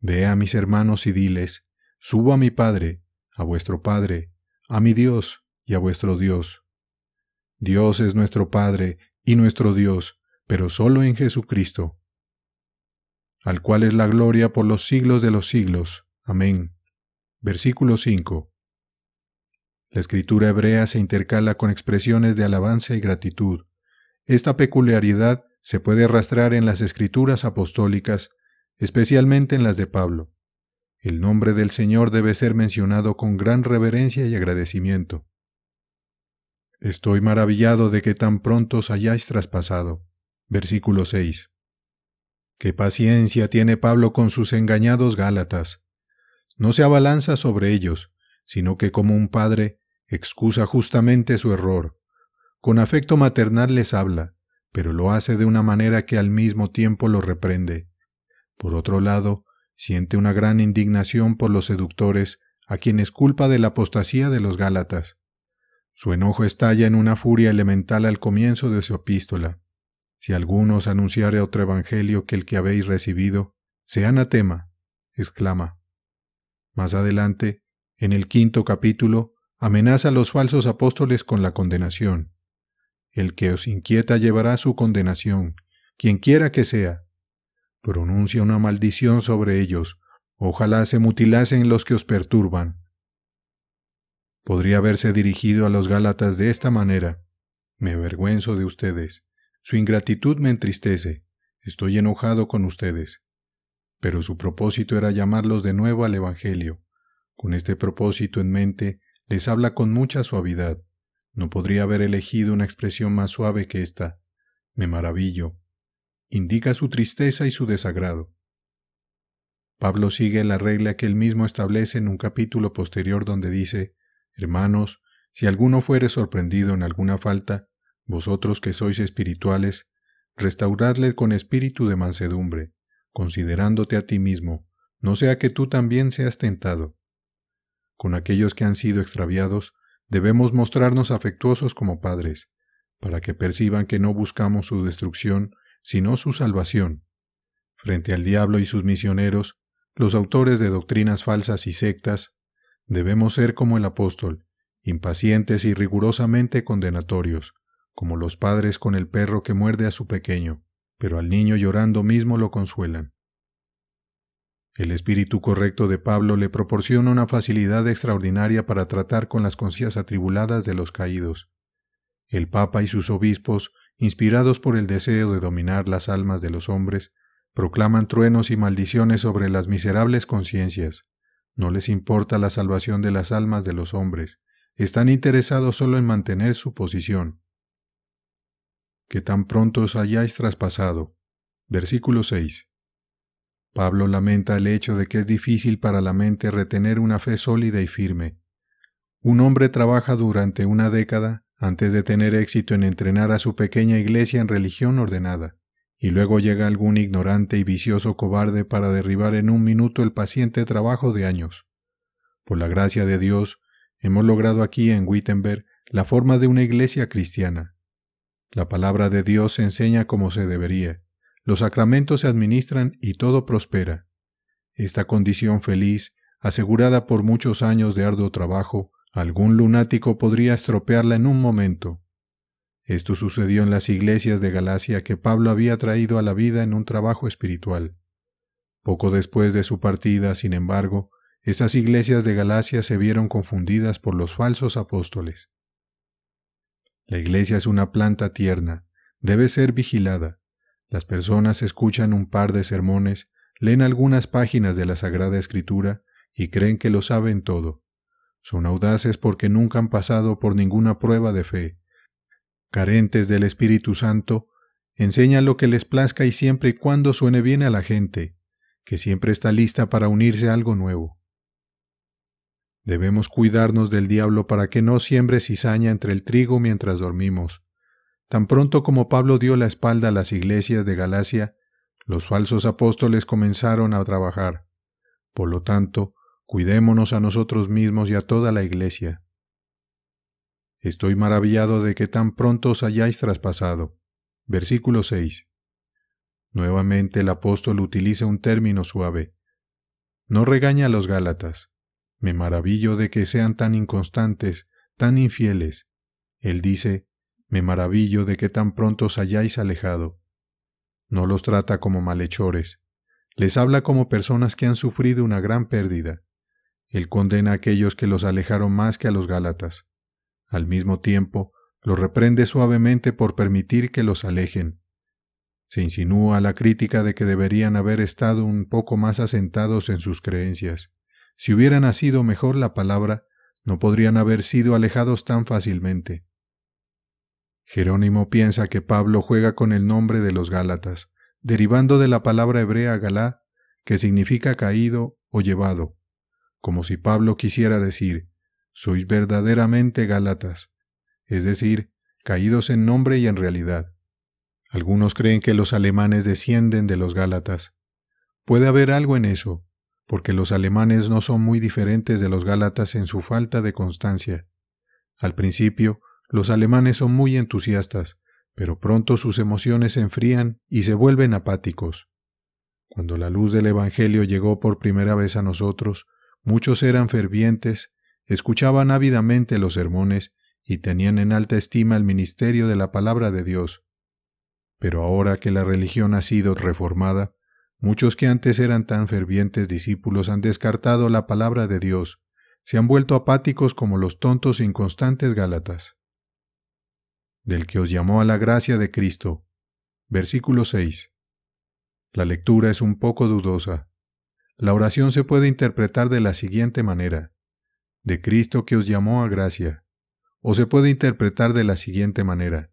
Ve a mis hermanos y diles, Subo a mi Padre, a vuestro Padre, a mi Dios y a vuestro Dios. Dios es nuestro Padre y nuestro Dios, pero solo en Jesucristo al cual es la gloria por los siglos de los siglos. Amén. Versículo 5. La escritura hebrea se intercala con expresiones de alabanza y gratitud. Esta peculiaridad se puede arrastrar en las escrituras apostólicas, especialmente en las de Pablo. El nombre del Señor debe ser mencionado con gran reverencia y agradecimiento. Estoy maravillado de que tan pronto os hayáis traspasado. Versículo 6. Qué paciencia tiene Pablo con sus engañados Gálatas. No se abalanza sobre ellos, sino que como un padre excusa justamente su error. Con afecto maternal les habla, pero lo hace de una manera que al mismo tiempo lo reprende. Por otro lado, siente una gran indignación por los seductores, a quienes culpa de la apostasía de los Gálatas. Su enojo estalla en una furia elemental al comienzo de su epístola. Si alguno os anunciare otro evangelio que el que habéis recibido, sea anatema, exclama. Más adelante, en el quinto capítulo, amenaza a los falsos apóstoles con la condenación. El que os inquieta llevará su condenación, quien quiera que sea. Pronuncia una maldición sobre ellos, ojalá se mutilasen los que os perturban. Podría haberse dirigido a los Gálatas de esta manera. Me avergüenzo de ustedes, su ingratitud me entristece. Estoy enojado con ustedes. Pero su propósito era llamarlos de nuevo al Evangelio. Con este propósito en mente, les habla con mucha suavidad. No podría haber elegido una expresión más suave que esta. Me maravillo. Indica su tristeza y su desagrado. Pablo sigue la regla que él mismo establece en un capítulo posterior donde dice, Hermanos, si alguno fuere sorprendido en alguna falta, vosotros que sois espirituales, restauradle con espíritu de mansedumbre, considerándote a ti mismo, no sea que tú también seas tentado. Con aquellos que han sido extraviados, debemos mostrarnos afectuosos como padres, para que perciban que no buscamos su destrucción, sino su salvación. Frente al diablo y sus misioneros, los autores de doctrinas falsas y sectas, debemos ser como el apóstol, impacientes y rigurosamente condenatorios, como los padres con el perro que muerde a su pequeño, pero al niño llorando mismo lo consuelan. El espíritu correcto de Pablo le proporciona una facilidad extraordinaria para tratar con las conciencias atribuladas de los caídos. El Papa y sus obispos, inspirados por el deseo de dominar las almas de los hombres, proclaman truenos y maldiciones sobre las miserables conciencias. No les importa la salvación de las almas de los hombres, están interesados solo en mantener su posición, que tan pronto os hayáis traspasado. Versículo 6. Pablo lamenta el hecho de que es difícil para la mente retener una fe sólida y firme. Un hombre trabaja durante una década antes de tener éxito en entrenar a su pequeña iglesia en religión ordenada, y luego llega algún ignorante y vicioso cobarde para derribar en un minuto el paciente trabajo de años. Por la gracia de Dios, hemos logrado aquí en Wittenberg la forma de una iglesia cristiana, la palabra de Dios se enseña como se debería, los sacramentos se administran y todo prospera. Esta condición feliz, asegurada por muchos años de arduo trabajo, algún lunático podría estropearla en un momento. Esto sucedió en las iglesias de Galacia que Pablo había traído a la vida en un trabajo espiritual. Poco después de su partida, sin embargo, esas iglesias de Galacia se vieron confundidas por los falsos apóstoles. La iglesia es una planta tierna, debe ser vigilada. Las personas escuchan un par de sermones, leen algunas páginas de la Sagrada Escritura y creen que lo saben todo. Son audaces porque nunca han pasado por ninguna prueba de fe. Carentes del Espíritu Santo, enseñan lo que les plazca y siempre y cuando suene bien a la gente, que siempre está lista para unirse a algo nuevo. Debemos cuidarnos del diablo para que no siembre cizaña entre el trigo mientras dormimos. Tan pronto como Pablo dio la espalda a las iglesias de Galacia, los falsos apóstoles comenzaron a trabajar. Por lo tanto, cuidémonos a nosotros mismos y a toda la iglesia. Estoy maravillado de que tan pronto os hayáis traspasado. Versículo 6. Nuevamente el apóstol utiliza un término suave. No regaña a los Gálatas, me maravillo de que sean tan inconstantes, tan infieles. Él dice, Me maravillo de que tan pronto os hayáis alejado. No los trata como malhechores. Les habla como personas que han sufrido una gran pérdida. Él condena a aquellos que los alejaron más que a los Gálatas. Al mismo tiempo, los reprende suavemente por permitir que los alejen. Se insinúa la crítica de que deberían haber estado un poco más asentados en sus creencias. Si hubiera nacido mejor la palabra, no podrían haber sido alejados tan fácilmente. Jerónimo piensa que Pablo juega con el nombre de los Gálatas, derivando de la palabra hebrea galá, que significa caído o llevado, como si Pablo quisiera decir, sois verdaderamente Gálatas, es decir, caídos en nombre y en realidad. Algunos creen que los alemanes descienden de los Gálatas. Puede haber algo en eso, porque los alemanes no son muy diferentes de los gálatas en su falta de constancia. Al principio, los alemanes son muy entusiastas, pero pronto sus emociones se enfrían y se vuelven apáticos. Cuando la luz del Evangelio llegó por primera vez a nosotros, muchos eran fervientes, escuchaban ávidamente los sermones y tenían en alta estima el ministerio de la palabra de Dios. Pero ahora que la religión ha sido reformada, Muchos que antes eran tan fervientes discípulos han descartado la palabra de Dios, se han vuelto apáticos como los tontos e inconstantes Gálatas. Del que os llamó a la gracia de Cristo. Versículo 6. La lectura es un poco dudosa. La oración se puede interpretar de la siguiente manera. De Cristo que os llamó a gracia. O se puede interpretar de la siguiente manera.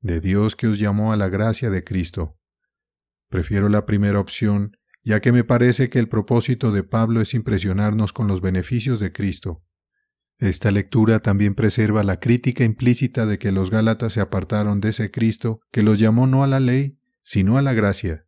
De Dios que os llamó a la gracia de Cristo. Prefiero la primera opción, ya que me parece que el propósito de Pablo es impresionarnos con los beneficios de Cristo. Esta lectura también preserva la crítica implícita de que los Gálatas se apartaron de ese Cristo que los llamó no a la ley, sino a la gracia.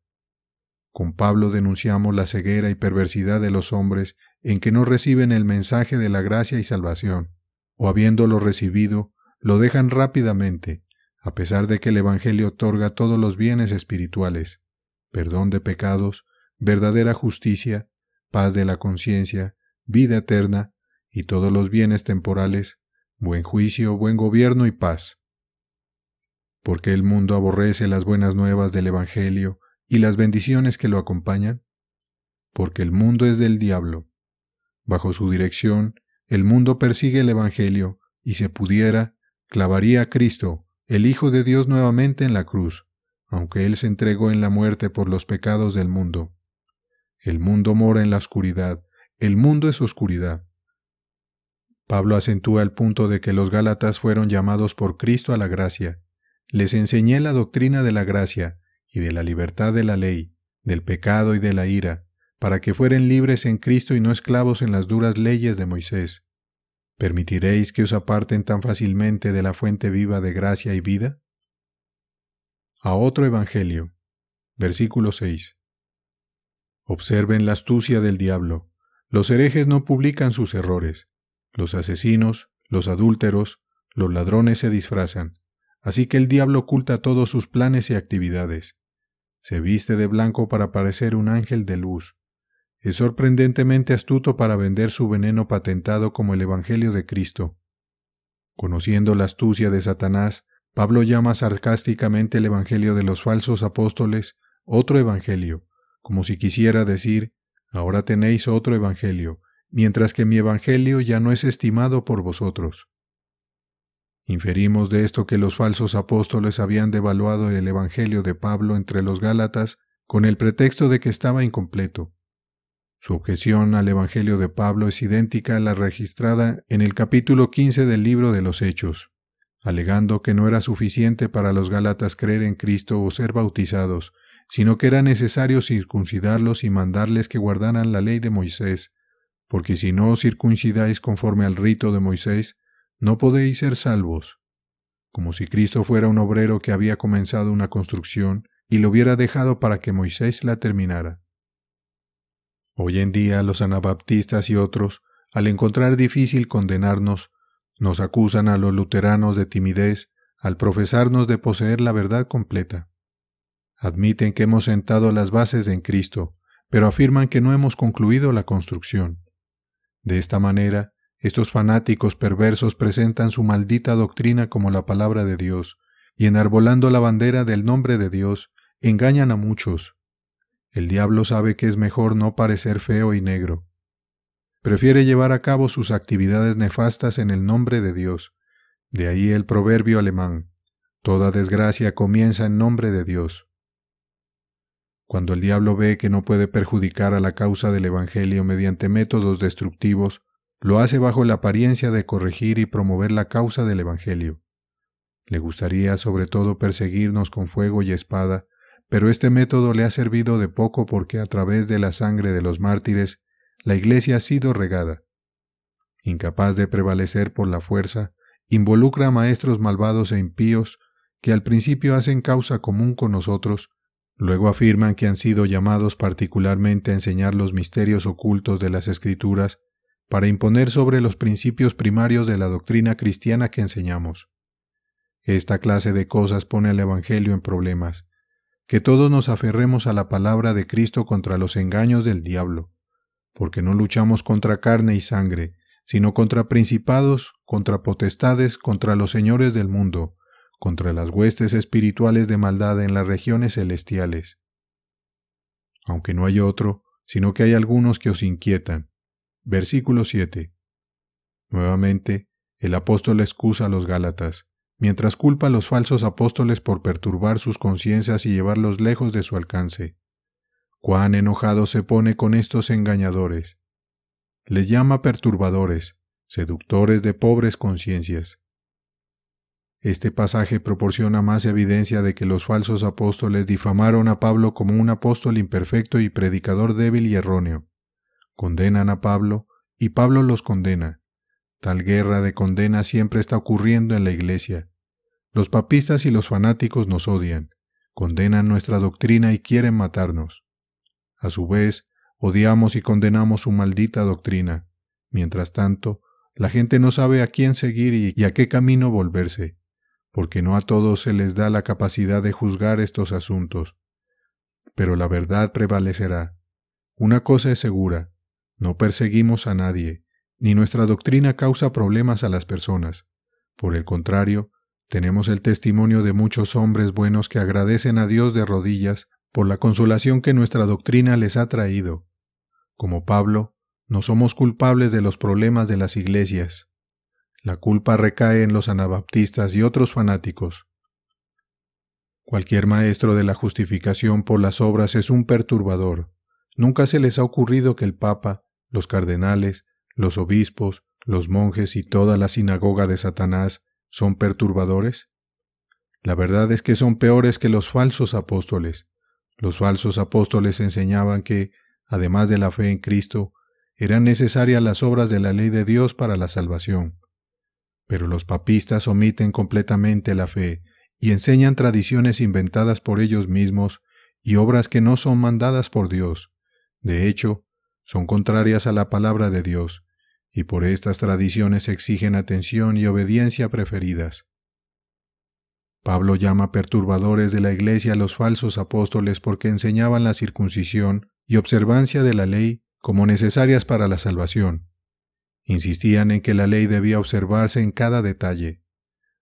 Con Pablo denunciamos la ceguera y perversidad de los hombres en que no reciben el mensaje de la gracia y salvación, o habiéndolo recibido, lo dejan rápidamente, a pesar de que el Evangelio otorga todos los bienes espirituales perdón de pecados, verdadera justicia, paz de la conciencia, vida eterna, y todos los bienes temporales, buen juicio, buen gobierno y paz. Porque el mundo aborrece las buenas nuevas del Evangelio y las bendiciones que lo acompañan? Porque el mundo es del diablo. Bajo su dirección, el mundo persigue el Evangelio y se pudiera, clavaría a Cristo, el Hijo de Dios nuevamente en la cruz, aunque Él se entregó en la muerte por los pecados del mundo. El mundo mora en la oscuridad, el mundo es oscuridad. Pablo acentúa el punto de que los Gálatas fueron llamados por Cristo a la gracia. Les enseñé la doctrina de la gracia y de la libertad de la ley, del pecado y de la ira, para que fueren libres en Cristo y no esclavos en las duras leyes de Moisés. ¿Permitiréis que os aparten tan fácilmente de la fuente viva de gracia y vida? a otro Evangelio. Versículo 6. Observen la astucia del diablo. Los herejes no publican sus errores. Los asesinos, los adúlteros, los ladrones se disfrazan. Así que el diablo oculta todos sus planes y actividades. Se viste de blanco para parecer un ángel de luz. Es sorprendentemente astuto para vender su veneno patentado como el Evangelio de Cristo. Conociendo la astucia de Satanás, Pablo llama sarcásticamente el Evangelio de los falsos apóstoles otro Evangelio, como si quisiera decir, ahora tenéis otro Evangelio, mientras que mi Evangelio ya no es estimado por vosotros. Inferimos de esto que los falsos apóstoles habían devaluado el Evangelio de Pablo entre los Gálatas con el pretexto de que estaba incompleto. Su objeción al Evangelio de Pablo es idéntica a la registrada en el capítulo 15 del libro de los Hechos alegando que no era suficiente para los Galatas creer en Cristo o ser bautizados, sino que era necesario circuncidarlos y mandarles que guardaran la ley de Moisés, porque si no os circuncidáis conforme al rito de Moisés, no podéis ser salvos. Como si Cristo fuera un obrero que había comenzado una construcción y lo hubiera dejado para que Moisés la terminara. Hoy en día los anabaptistas y otros, al encontrar difícil condenarnos, nos acusan a los luteranos de timidez al profesarnos de poseer la verdad completa. Admiten que hemos sentado las bases en Cristo, pero afirman que no hemos concluido la construcción. De esta manera, estos fanáticos perversos presentan su maldita doctrina como la palabra de Dios, y enarbolando la bandera del nombre de Dios, engañan a muchos. El diablo sabe que es mejor no parecer feo y negro, prefiere llevar a cabo sus actividades nefastas en el nombre de Dios. De ahí el proverbio alemán, Toda desgracia comienza en nombre de Dios. Cuando el diablo ve que no puede perjudicar a la causa del Evangelio mediante métodos destructivos, lo hace bajo la apariencia de corregir y promover la causa del Evangelio. Le gustaría sobre todo perseguirnos con fuego y espada, pero este método le ha servido de poco porque a través de la sangre de los mártires la Iglesia ha sido regada. Incapaz de prevalecer por la fuerza, involucra a maestros malvados e impíos que al principio hacen causa común con nosotros, luego afirman que han sido llamados particularmente a enseñar los misterios ocultos de las Escrituras para imponer sobre los principios primarios de la doctrina cristiana que enseñamos. Esta clase de cosas pone al Evangelio en problemas, que todos nos aferremos a la palabra de Cristo contra los engaños del diablo porque no luchamos contra carne y sangre, sino contra principados, contra potestades, contra los señores del mundo, contra las huestes espirituales de maldad en las regiones celestiales. Aunque no hay otro, sino que hay algunos que os inquietan. Versículo 7. Nuevamente, el apóstol excusa a los Gálatas, mientras culpa a los falsos apóstoles por perturbar sus conciencias y llevarlos lejos de su alcance. Cuán enojado se pone con estos engañadores. Les llama perturbadores, seductores de pobres conciencias. Este pasaje proporciona más evidencia de que los falsos apóstoles difamaron a Pablo como un apóstol imperfecto y predicador débil y erróneo. Condenan a Pablo y Pablo los condena. Tal guerra de condena siempre está ocurriendo en la Iglesia. Los papistas y los fanáticos nos odian, condenan nuestra doctrina y quieren matarnos. A su vez, odiamos y condenamos su maldita doctrina. Mientras tanto, la gente no sabe a quién seguir y, a qué camino volverse, porque no a todos se les da la capacidad de juzgar estos asuntos. Pero la verdad prevalecerá. Una cosa es segura, no perseguimos a nadie, ni nuestra doctrina causa problemas a las personas. Por el contrario, tenemos el testimonio de muchos hombres buenos que agradecen a Dios de rodillas por la consolación que nuestra doctrina les ha traído. Como Pablo, no somos culpables de los problemas de las iglesias. La culpa recae en los anabaptistas y otros fanáticos. Cualquier maestro de la justificación por las obras es un perturbador. Nunca se les ha ocurrido que el Papa, los cardenales, los obispos, los monjes y toda la sinagoga de Satanás son perturbadores? La verdad es que son peores que los falsos apóstoles, los falsos apóstoles enseñaban que, además de la fe en Cristo, eran necesarias las obras de la ley de Dios para la salvación. Pero los papistas omiten completamente la fe y enseñan tradiciones inventadas por ellos mismos y obras que no son mandadas por Dios. De hecho, son contrarias a la palabra de Dios, y por estas tradiciones exigen atención y obediencia preferidas. Pablo llama perturbadores de la Iglesia a los falsos apóstoles porque enseñaban la circuncisión y observancia de la ley como necesarias para la salvación. Insistían en que la ley debía observarse en cada detalle.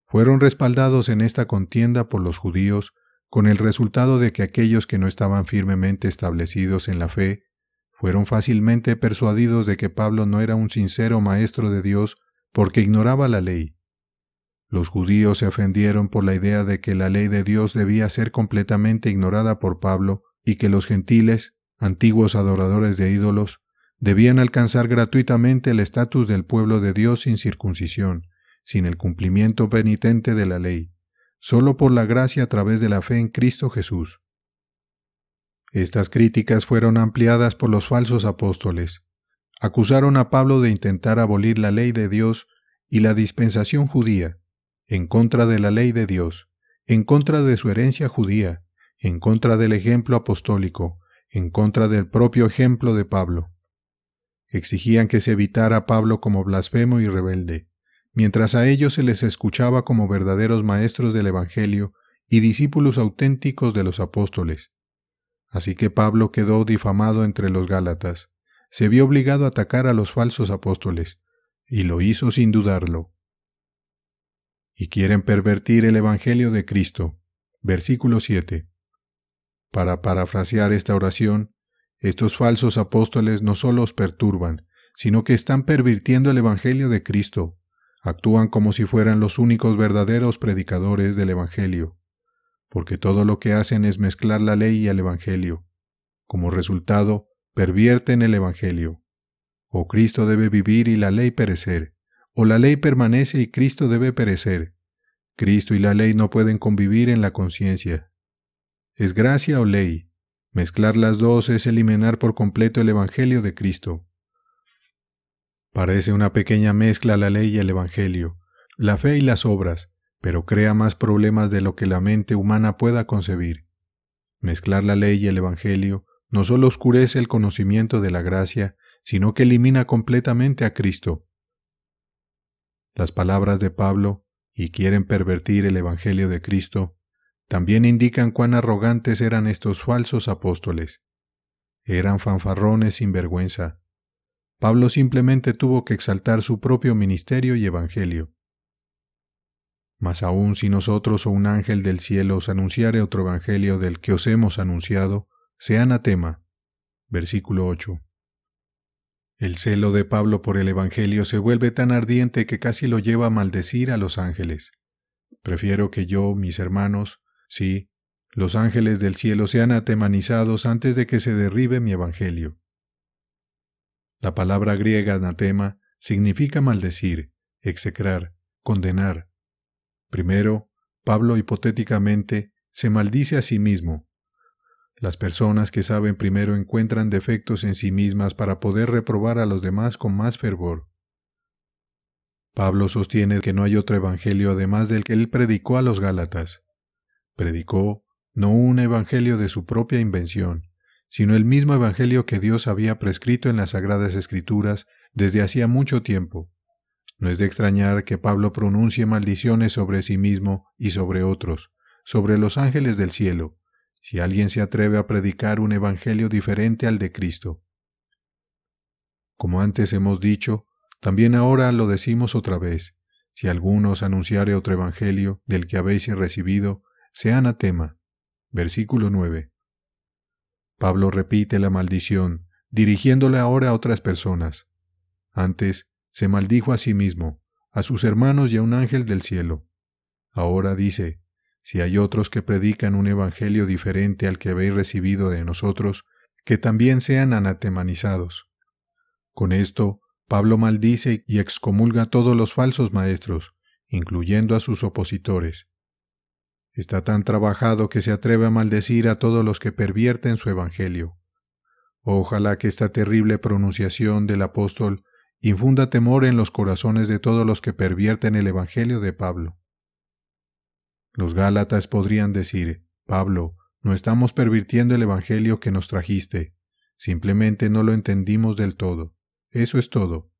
Fueron respaldados en esta contienda por los judíos, con el resultado de que aquellos que no estaban firmemente establecidos en la fe fueron fácilmente persuadidos de que Pablo no era un sincero maestro de Dios porque ignoraba la ley. Los judíos se ofendieron por la idea de que la ley de Dios debía ser completamente ignorada por Pablo y que los gentiles, antiguos adoradores de ídolos, debían alcanzar gratuitamente el estatus del pueblo de Dios sin circuncisión, sin el cumplimiento penitente de la ley, solo por la gracia a través de la fe en Cristo Jesús. Estas críticas fueron ampliadas por los falsos apóstoles. Acusaron a Pablo de intentar abolir la ley de Dios y la dispensación judía, en contra de la ley de Dios, en contra de su herencia judía, en contra del ejemplo apostólico, en contra del propio ejemplo de Pablo. Exigían que se evitara a Pablo como blasfemo y rebelde, mientras a ellos se les escuchaba como verdaderos maestros del Evangelio y discípulos auténticos de los apóstoles. Así que Pablo quedó difamado entre los Gálatas, se vio obligado a atacar a los falsos apóstoles, y lo hizo sin dudarlo y quieren pervertir el Evangelio de Cristo. Versículo 7. Para parafrasear esta oración, estos falsos apóstoles no solo os perturban, sino que están pervirtiendo el Evangelio de Cristo. Actúan como si fueran los únicos verdaderos predicadores del Evangelio, porque todo lo que hacen es mezclar la ley y el Evangelio. Como resultado, pervierten el Evangelio. O oh Cristo debe vivir y la ley perecer o la ley permanece y Cristo debe perecer. Cristo y la ley no pueden convivir en la conciencia. Es gracia o ley. Mezclar las dos es eliminar por completo el Evangelio de Cristo. Parece una pequeña mezcla la ley y el Evangelio, la fe y las obras, pero crea más problemas de lo que la mente humana pueda concebir. Mezclar la ley y el Evangelio no solo oscurece el conocimiento de la gracia, sino que elimina completamente a Cristo las palabras de Pablo y quieren pervertir el Evangelio de Cristo, también indican cuán arrogantes eran estos falsos apóstoles. Eran fanfarrones sin vergüenza. Pablo simplemente tuvo que exaltar su propio ministerio y evangelio. Mas aun si nosotros o un ángel del cielo os anunciare otro evangelio del que os hemos anunciado, sea anatema. Versículo 8. El celo de Pablo por el Evangelio se vuelve tan ardiente que casi lo lleva a maldecir a los ángeles. Prefiero que yo, mis hermanos, sí, los ángeles del cielo sean atemanizados antes de que se derribe mi Evangelio. La palabra griega anatema significa maldecir, execrar, condenar. Primero, Pablo hipotéticamente se maldice a sí mismo, las personas que saben primero encuentran defectos en sí mismas para poder reprobar a los demás con más fervor. Pablo sostiene que no hay otro evangelio además del que él predicó a los Gálatas. Predicó no un evangelio de su propia invención, sino el mismo evangelio que Dios había prescrito en las Sagradas Escrituras desde hacía mucho tiempo. No es de extrañar que Pablo pronuncie maldiciones sobre sí mismo y sobre otros, sobre los ángeles del cielo, si alguien se atreve a predicar un evangelio diferente al de Cristo. Como antes hemos dicho, también ahora lo decimos otra vez, si alguno os anunciare otro evangelio del que habéis recibido, sea anatema. Versículo 9. Pablo repite la maldición, dirigiéndola ahora a otras personas. Antes se maldijo a sí mismo, a sus hermanos y a un ángel del cielo. Ahora dice, si hay otros que predican un evangelio diferente al que habéis recibido de nosotros, que también sean anatemanizados. Con esto, Pablo maldice y excomulga a todos los falsos maestros, incluyendo a sus opositores. Está tan trabajado que se atreve a maldecir a todos los que pervierten su evangelio. Ojalá que esta terrible pronunciación del apóstol infunda temor en los corazones de todos los que pervierten el evangelio de Pablo. Los Gálatas podrían decir, Pablo, no estamos pervirtiendo el Evangelio que nos trajiste, simplemente no lo entendimos del todo. Eso es todo.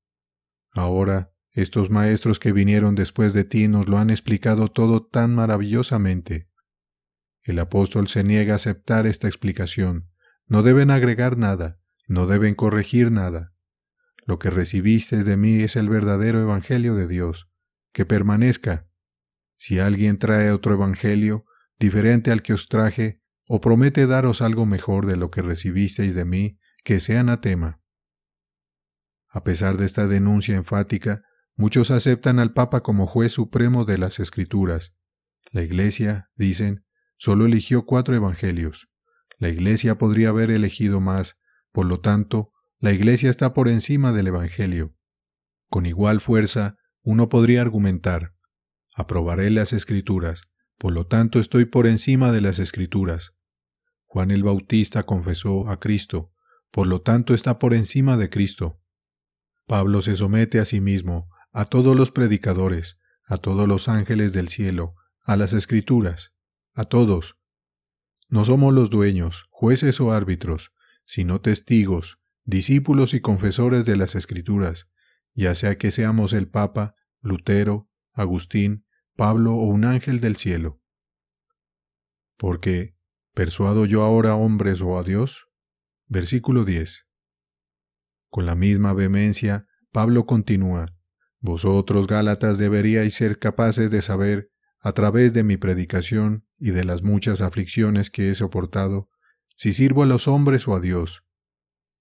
Ahora, estos maestros que vinieron después de ti nos lo han explicado todo tan maravillosamente. El apóstol se niega a aceptar esta explicación. No deben agregar nada, no deben corregir nada. Lo que recibiste de mí es el verdadero Evangelio de Dios. Que permanezca, si alguien trae otro evangelio, diferente al que os traje, o promete daros algo mejor de lo que recibisteis de mí, que sea anatema. A pesar de esta denuncia enfática, muchos aceptan al Papa como juez supremo de las Escrituras. La Iglesia, dicen, solo eligió cuatro evangelios. La Iglesia podría haber elegido más, por lo tanto, la Iglesia está por encima del Evangelio. Con igual fuerza, uno podría argumentar, aprobaré las escrituras, por lo tanto estoy por encima de las escrituras. Juan el Bautista confesó a Cristo, por lo tanto está por encima de Cristo. Pablo se somete a sí mismo, a todos los predicadores, a todos los ángeles del cielo, a las escrituras, a todos. No somos los dueños, jueces o árbitros, sino testigos, discípulos y confesores de las escrituras, ya sea que seamos el Papa, Lutero, Agustín, Pablo o un ángel del cielo. Porque, ¿persuado yo ahora a hombres o a Dios? Versículo 10. Con la misma vehemencia, Pablo continúa, Vosotros, Gálatas, deberíais ser capaces de saber, a través de mi predicación y de las muchas aflicciones que he soportado, si sirvo a los hombres o a Dios.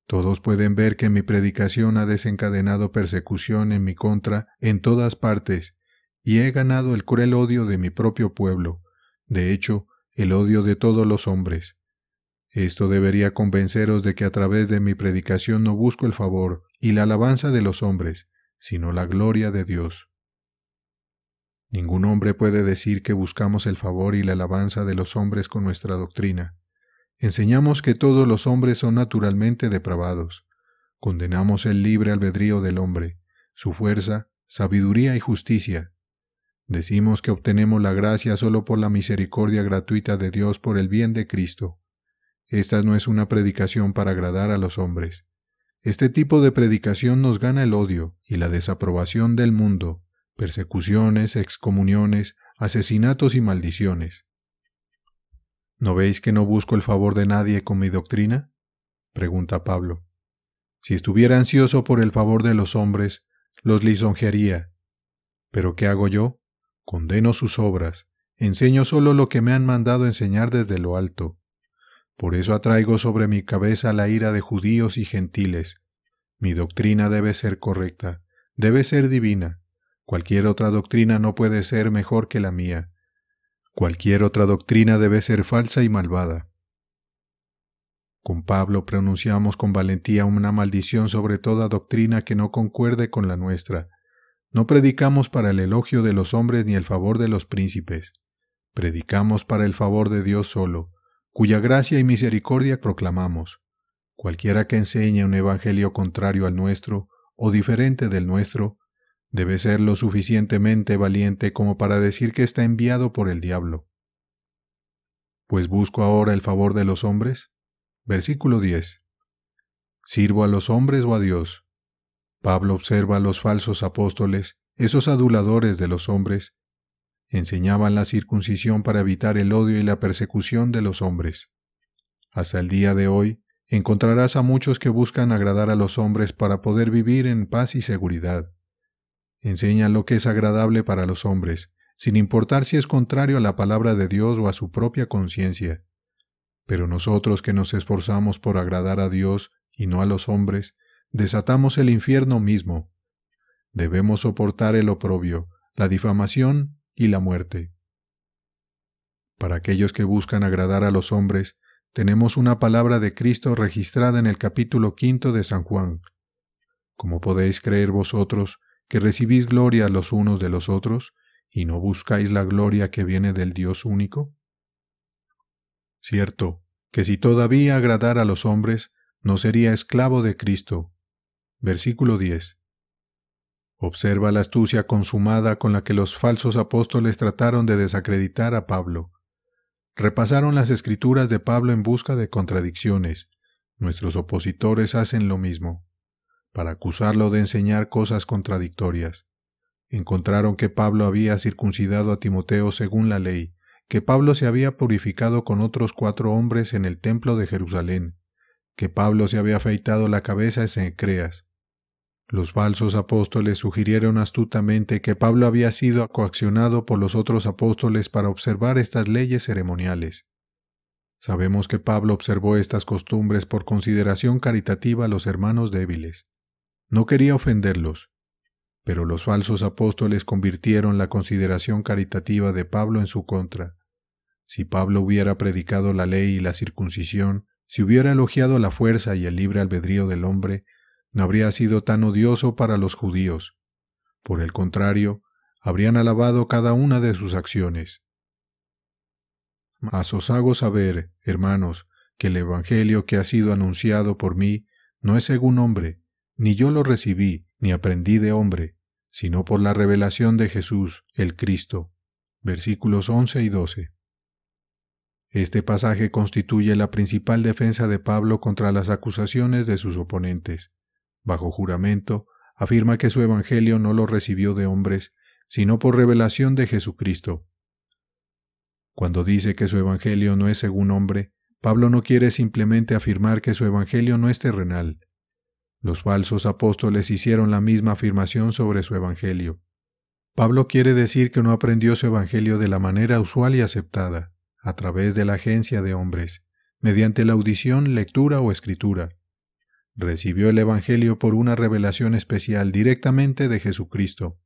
Todos pueden ver que mi predicación ha desencadenado persecución en mi contra en todas partes, y he ganado el cruel odio de mi propio pueblo, de hecho, el odio de todos los hombres. Esto debería convenceros de que a través de mi predicación no busco el favor y la alabanza de los hombres, sino la gloria de Dios. Ningún hombre puede decir que buscamos el favor y la alabanza de los hombres con nuestra doctrina. Enseñamos que todos los hombres son naturalmente depravados. Condenamos el libre albedrío del hombre, su fuerza, sabiduría y justicia, Decimos que obtenemos la gracia solo por la misericordia gratuita de Dios por el bien de Cristo. Esta no es una predicación para agradar a los hombres. Este tipo de predicación nos gana el odio y la desaprobación del mundo, persecuciones, excomuniones, asesinatos y maldiciones. ¿No veis que no busco el favor de nadie con mi doctrina? pregunta Pablo. Si estuviera ansioso por el favor de los hombres, los lisonjearía. Pero ¿qué hago yo? Condeno sus obras, enseño solo lo que me han mandado enseñar desde lo alto. Por eso atraigo sobre mi cabeza la ira de judíos y gentiles. Mi doctrina debe ser correcta, debe ser divina. Cualquier otra doctrina no puede ser mejor que la mía. Cualquier otra doctrina debe ser falsa y malvada. Con Pablo pronunciamos con valentía una maldición sobre toda doctrina que no concuerde con la nuestra, no predicamos para el elogio de los hombres ni el favor de los príncipes. Predicamos para el favor de Dios solo, cuya gracia y misericordia proclamamos. Cualquiera que enseñe un evangelio contrario al nuestro o diferente del nuestro, debe ser lo suficientemente valiente como para decir que está enviado por el diablo. Pues busco ahora el favor de los hombres. Versículo 10. ¿Sirvo a los hombres o a Dios? Pablo observa a los falsos apóstoles, esos aduladores de los hombres. Enseñaban la circuncisión para evitar el odio y la persecución de los hombres. Hasta el día de hoy, encontrarás a muchos que buscan agradar a los hombres para poder vivir en paz y seguridad. Enseñan lo que es agradable para los hombres, sin importar si es contrario a la palabra de Dios o a su propia conciencia. Pero nosotros que nos esforzamos por agradar a Dios y no a los hombres, desatamos el infierno mismo. Debemos soportar el oprobio, la difamación y la muerte. Para aquellos que buscan agradar a los hombres, tenemos una palabra de Cristo registrada en el capítulo quinto de San Juan. ¿Cómo podéis creer vosotros que recibís gloria los unos de los otros, y no buscáis la gloria que viene del Dios único? Cierto, que si todavía agradara a los hombres, no sería esclavo de Cristo, Versículo 10. Observa la astucia consumada con la que los falsos apóstoles trataron de desacreditar a Pablo. Repasaron las escrituras de Pablo en busca de contradicciones. Nuestros opositores hacen lo mismo, para acusarlo de enseñar cosas contradictorias. Encontraron que Pablo había circuncidado a Timoteo según la ley, que Pablo se había purificado con otros cuatro hombres en el templo de Jerusalén, que Pablo se había afeitado la cabeza en Creas, los falsos apóstoles sugirieron astutamente que Pablo había sido coaccionado por los otros apóstoles para observar estas leyes ceremoniales. Sabemos que Pablo observó estas costumbres por consideración caritativa a los hermanos débiles. No quería ofenderlos, pero los falsos apóstoles convirtieron la consideración caritativa de Pablo en su contra. Si Pablo hubiera predicado la ley y la circuncisión, si hubiera elogiado la fuerza y el libre albedrío del hombre, no habría sido tan odioso para los judíos. Por el contrario, habrían alabado cada una de sus acciones. Mas os hago saber, hermanos, que el Evangelio que ha sido anunciado por mí no es según hombre, ni yo lo recibí, ni aprendí de hombre, sino por la revelación de Jesús, el Cristo. Versículos 11 y 12. Este pasaje constituye la principal defensa de Pablo contra las acusaciones de sus oponentes bajo juramento, afirma que su Evangelio no lo recibió de hombres, sino por revelación de Jesucristo. Cuando dice que su Evangelio no es según hombre, Pablo no quiere simplemente afirmar que su Evangelio no es terrenal. Los falsos apóstoles hicieron la misma afirmación sobre su Evangelio. Pablo quiere decir que no aprendió su Evangelio de la manera usual y aceptada, a través de la agencia de hombres, mediante la audición, lectura o escritura recibió el Evangelio por una revelación especial directamente de Jesucristo.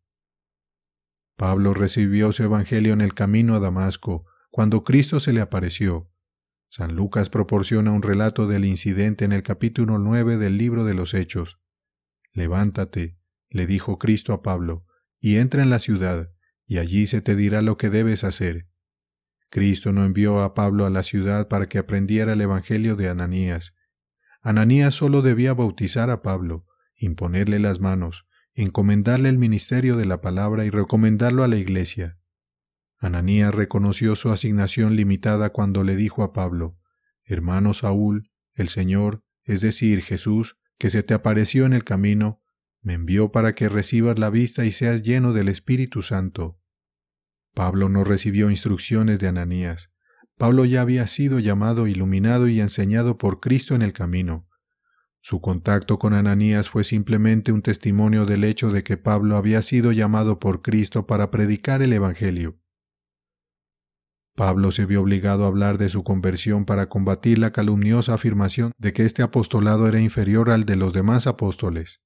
Pablo recibió su Evangelio en el camino a Damasco, cuando Cristo se le apareció. San Lucas proporciona un relato del incidente en el capítulo 9 del libro de los Hechos. Levántate, le dijo Cristo a Pablo, y entra en la ciudad, y allí se te dirá lo que debes hacer. Cristo no envió a Pablo a la ciudad para que aprendiera el Evangelio de Ananías, Ananías solo debía bautizar a Pablo, imponerle las manos, encomendarle el ministerio de la palabra y recomendarlo a la iglesia. Ananías reconoció su asignación limitada cuando le dijo a Pablo, Hermano Saúl, el Señor, es decir, Jesús, que se te apareció en el camino, me envió para que recibas la vista y seas lleno del Espíritu Santo. Pablo no recibió instrucciones de Ananías, Pablo ya había sido llamado, iluminado y enseñado por Cristo en el camino. Su contacto con Ananías fue simplemente un testimonio del hecho de que Pablo había sido llamado por Cristo para predicar el Evangelio. Pablo se vio obligado a hablar de su conversión para combatir la calumniosa afirmación de que este apostolado era inferior al de los demás apóstoles.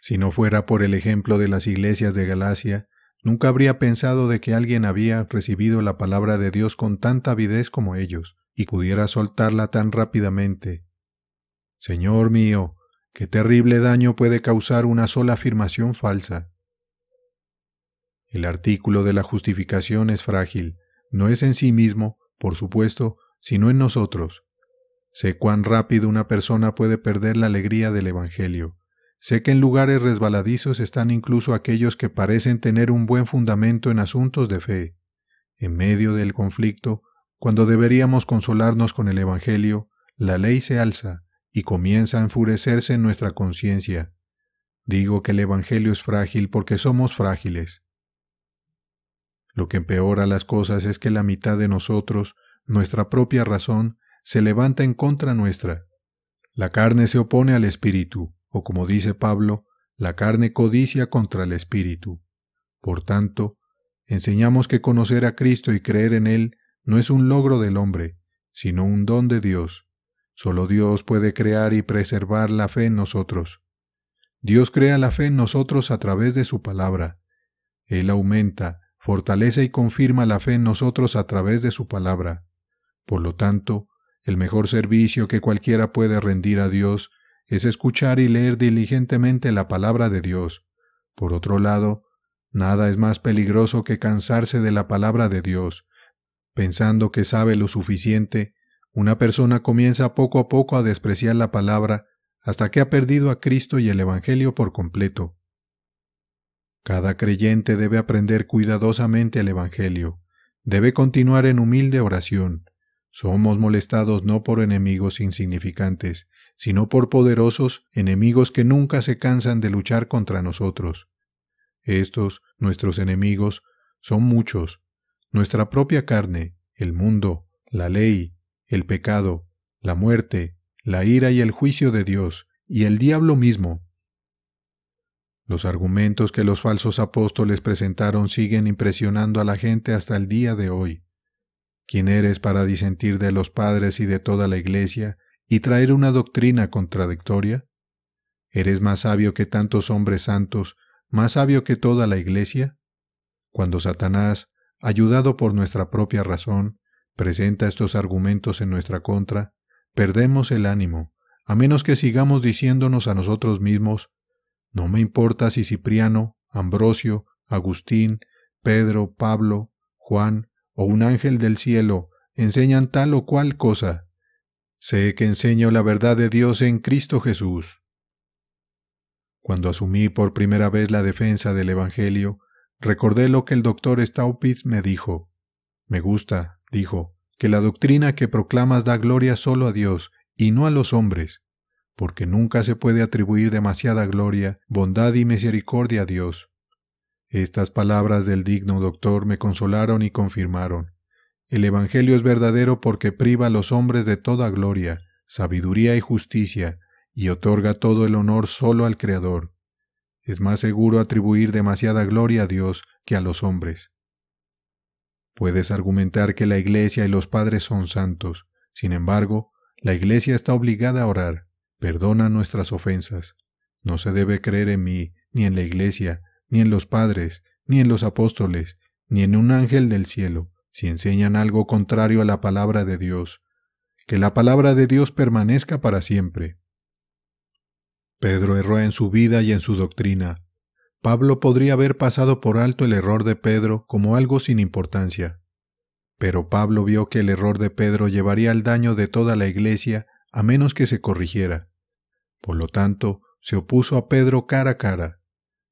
Si no fuera por el ejemplo de las iglesias de Galacia, Nunca habría pensado de que alguien había recibido la palabra de Dios con tanta avidez como ellos, y pudiera soltarla tan rápidamente. Señor mío, qué terrible daño puede causar una sola afirmación falsa. El artículo de la justificación es frágil, no es en sí mismo, por supuesto, sino en nosotros. Sé cuán rápido una persona puede perder la alegría del Evangelio, Sé que en lugares resbaladizos están incluso aquellos que parecen tener un buen fundamento en asuntos de fe. En medio del conflicto, cuando deberíamos consolarnos con el Evangelio, la ley se alza y comienza a enfurecerse en nuestra conciencia. Digo que el Evangelio es frágil porque somos frágiles. Lo que empeora las cosas es que la mitad de nosotros, nuestra propia razón, se levanta en contra nuestra. La carne se opone al espíritu, o como dice Pablo, la carne codicia contra el espíritu. Por tanto, enseñamos que conocer a Cristo y creer en Él no es un logro del hombre, sino un don de Dios. Solo Dios puede crear y preservar la fe en nosotros. Dios crea la fe en nosotros a través de su palabra. Él aumenta, fortalece y confirma la fe en nosotros a través de su palabra. Por lo tanto, el mejor servicio que cualquiera puede rendir a Dios es escuchar y leer diligentemente la palabra de Dios. Por otro lado, nada es más peligroso que cansarse de la palabra de Dios. Pensando que sabe lo suficiente, una persona comienza poco a poco a despreciar la palabra hasta que ha perdido a Cristo y el Evangelio por completo. Cada creyente debe aprender cuidadosamente el Evangelio, debe continuar en humilde oración. Somos molestados no por enemigos insignificantes, sino por poderosos enemigos que nunca se cansan de luchar contra nosotros. Estos, nuestros enemigos, son muchos, nuestra propia carne, el mundo, la ley, el pecado, la muerte, la ira y el juicio de Dios, y el diablo mismo. Los argumentos que los falsos apóstoles presentaron siguen impresionando a la gente hasta el día de hoy. ¿Quién eres para disentir de los padres y de toda la Iglesia y traer una doctrina contradictoria? ¿Eres más sabio que tantos hombres santos, más sabio que toda la Iglesia? Cuando Satanás, ayudado por nuestra propia razón, presenta estos argumentos en nuestra contra, perdemos el ánimo, a menos que sigamos diciéndonos a nosotros mismos, no me importa si Cipriano, Ambrosio, Agustín, Pedro, Pablo, Juan o un ángel del cielo enseñan tal o cual cosa, Sé que enseño la verdad de Dios en Cristo Jesús. Cuando asumí por primera vez la defensa del Evangelio, recordé lo que el doctor Staupitz me dijo. Me gusta, dijo, que la doctrina que proclamas da gloria solo a Dios y no a los hombres, porque nunca se puede atribuir demasiada gloria, bondad y misericordia a Dios. Estas palabras del digno doctor me consolaron y confirmaron. El Evangelio es verdadero porque priva a los hombres de toda gloria, sabiduría y justicia, y otorga todo el honor solo al Creador. Es más seguro atribuir demasiada gloria a Dios que a los hombres. Puedes argumentar que la Iglesia y los padres son santos, sin embargo, la Iglesia está obligada a orar, perdona nuestras ofensas. No se debe creer en mí, ni en la Iglesia, ni en los padres, ni en los apóstoles, ni en un ángel del cielo si enseñan algo contrario a la palabra de Dios, que la palabra de Dios permanezca para siempre. Pedro erró en su vida y en su doctrina. Pablo podría haber pasado por alto el error de Pedro como algo sin importancia. Pero Pablo vio que el error de Pedro llevaría al daño de toda la iglesia a menos que se corrigiera. Por lo tanto, se opuso a Pedro cara a cara.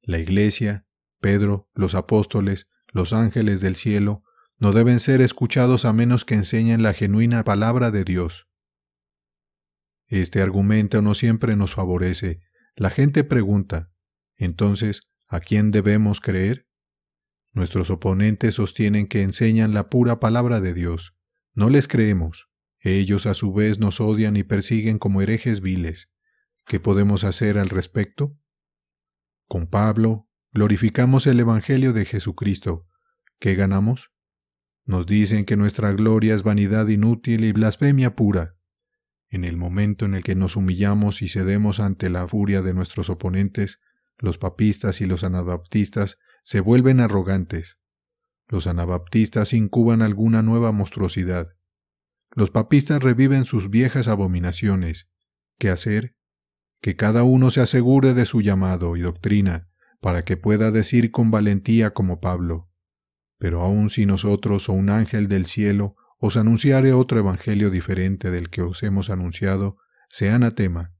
La iglesia, Pedro, los apóstoles, los ángeles del cielo, no deben ser escuchados a menos que enseñen la genuina palabra de Dios. Este argumento no siempre nos favorece. La gente pregunta, entonces, ¿a quién debemos creer? Nuestros oponentes sostienen que enseñan la pura palabra de Dios. No les creemos. Ellos a su vez nos odian y persiguen como herejes viles. ¿Qué podemos hacer al respecto? Con Pablo, glorificamos el Evangelio de Jesucristo. ¿Qué ganamos? Nos dicen que nuestra gloria es vanidad inútil y blasfemia pura. En el momento en el que nos humillamos y cedemos ante la furia de nuestros oponentes, los papistas y los anabaptistas se vuelven arrogantes. Los anabaptistas incuban alguna nueva monstruosidad. Los papistas reviven sus viejas abominaciones. ¿Qué hacer? Que cada uno se asegure de su llamado y doctrina, para que pueda decir con valentía como Pablo, pero aun si nosotros o un ángel del cielo os anunciare otro evangelio diferente del que os hemos anunciado, sea anatema.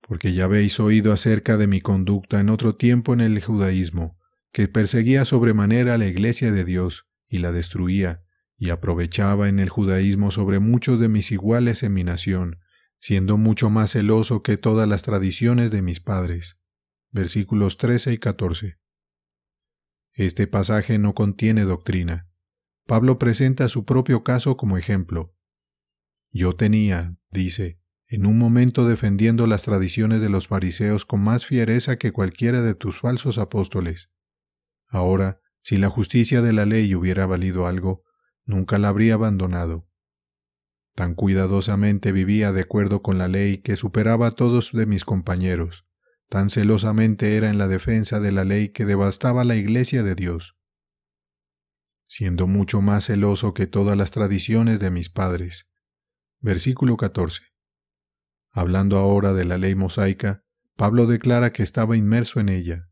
Porque ya habéis oído acerca de mi conducta en otro tiempo en el judaísmo, que perseguía sobremanera la iglesia de Dios y la destruía, y aprovechaba en el judaísmo sobre muchos de mis iguales en mi nación, siendo mucho más celoso que todas las tradiciones de mis padres. Versículos 13 y 14. Este pasaje no contiene doctrina. Pablo presenta su propio caso como ejemplo. Yo tenía, dice, en un momento defendiendo las tradiciones de los fariseos con más fiereza que cualquiera de tus falsos apóstoles. Ahora, si la justicia de la ley hubiera valido algo, nunca la habría abandonado. Tan cuidadosamente vivía de acuerdo con la ley que superaba a todos de mis compañeros. Tan celosamente era en la defensa de la ley que devastaba la iglesia de Dios, siendo mucho más celoso que todas las tradiciones de mis padres. Versículo 14. Hablando ahora de la ley mosaica, Pablo declara que estaba inmerso en ella.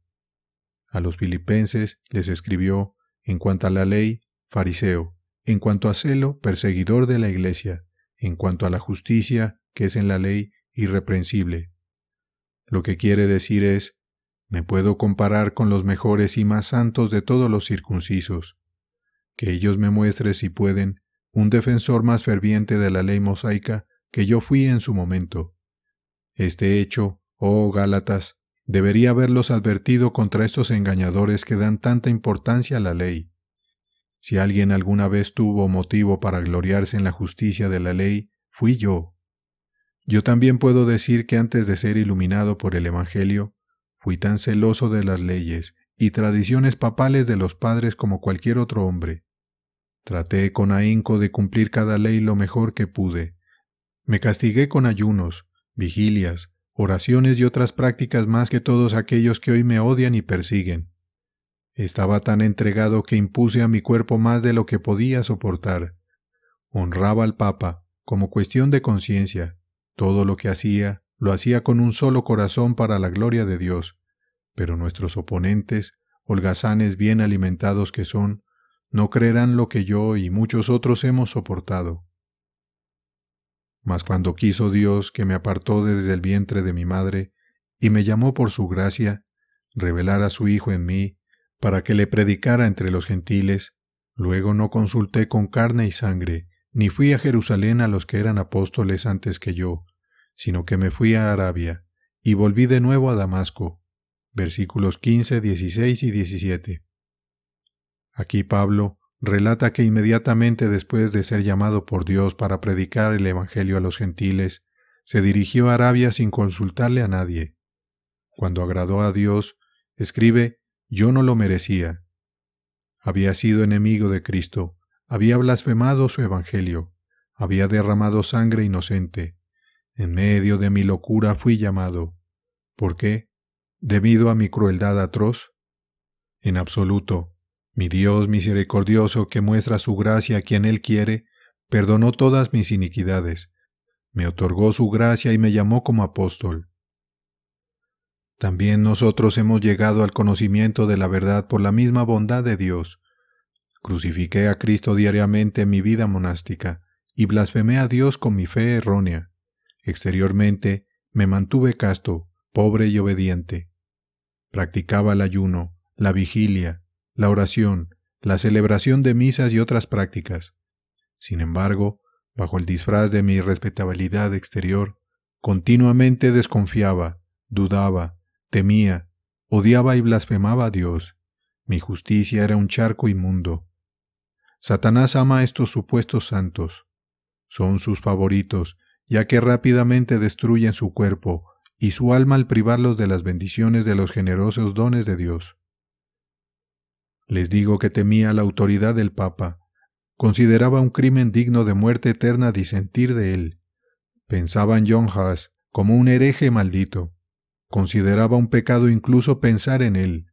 A los filipenses les escribió, en cuanto a la ley, fariseo, en cuanto a celo, perseguidor de la iglesia, en cuanto a la justicia, que es en la ley, irreprensible, lo que quiere decir es, me puedo comparar con los mejores y más santos de todos los circuncisos. Que ellos me muestren, si pueden, un defensor más ferviente de la ley mosaica que yo fui en su momento. Este hecho, oh Gálatas, debería haberlos advertido contra estos engañadores que dan tanta importancia a la ley. Si alguien alguna vez tuvo motivo para gloriarse en la justicia de la ley, fui yo. Yo también puedo decir que antes de ser iluminado por el Evangelio, fui tan celoso de las leyes y tradiciones papales de los padres como cualquier otro hombre. Traté con ahínco de cumplir cada ley lo mejor que pude. Me castigué con ayunos, vigilias, oraciones y otras prácticas más que todos aquellos que hoy me odian y persiguen. Estaba tan entregado que impuse a mi cuerpo más de lo que podía soportar. Honraba al Papa, como cuestión de conciencia, todo lo que hacía, lo hacía con un solo corazón para la gloria de Dios, pero nuestros oponentes, holgazanes bien alimentados que son, no creerán lo que yo y muchos otros hemos soportado. Mas cuando quiso Dios que me apartó desde el vientre de mi madre, y me llamó por su gracia, revelar a su Hijo en mí, para que le predicara entre los gentiles, luego no consulté con carne y sangre, ni fui a Jerusalén a los que eran apóstoles antes que yo, sino que me fui a Arabia, y volví de nuevo a Damasco. Versículos 15, 16 y 17. Aquí Pablo relata que inmediatamente después de ser llamado por Dios para predicar el Evangelio a los gentiles, se dirigió a Arabia sin consultarle a nadie. Cuando agradó a Dios, escribe, yo no lo merecía. Había sido enemigo de Cristo, había blasfemado su evangelio, había derramado sangre inocente. En medio de mi locura fui llamado. ¿Por qué? ¿Debido a mi crueldad atroz? En absoluto. Mi Dios misericordioso que muestra su gracia a quien Él quiere, perdonó todas mis iniquidades, me otorgó su gracia y me llamó como apóstol. También nosotros hemos llegado al conocimiento de la verdad por la misma bondad de Dios, Crucifiqué a Cristo diariamente en mi vida monástica y blasfemé a Dios con mi fe errónea. Exteriormente, me mantuve casto, pobre y obediente. Practicaba el ayuno, la vigilia, la oración, la celebración de misas y otras prácticas. Sin embargo, bajo el disfraz de mi respetabilidad exterior, continuamente desconfiaba, dudaba, temía, odiaba y blasfemaba a Dios. Mi justicia era un charco inmundo, Satanás ama a estos supuestos santos. Son sus favoritos, ya que rápidamente destruyen su cuerpo y su alma al privarlos de las bendiciones de los generosos dones de Dios. Les digo que temía la autoridad del Papa, consideraba un crimen digno de muerte eterna disentir de él, pensaba en John Haas como un hereje maldito, consideraba un pecado incluso pensar en él,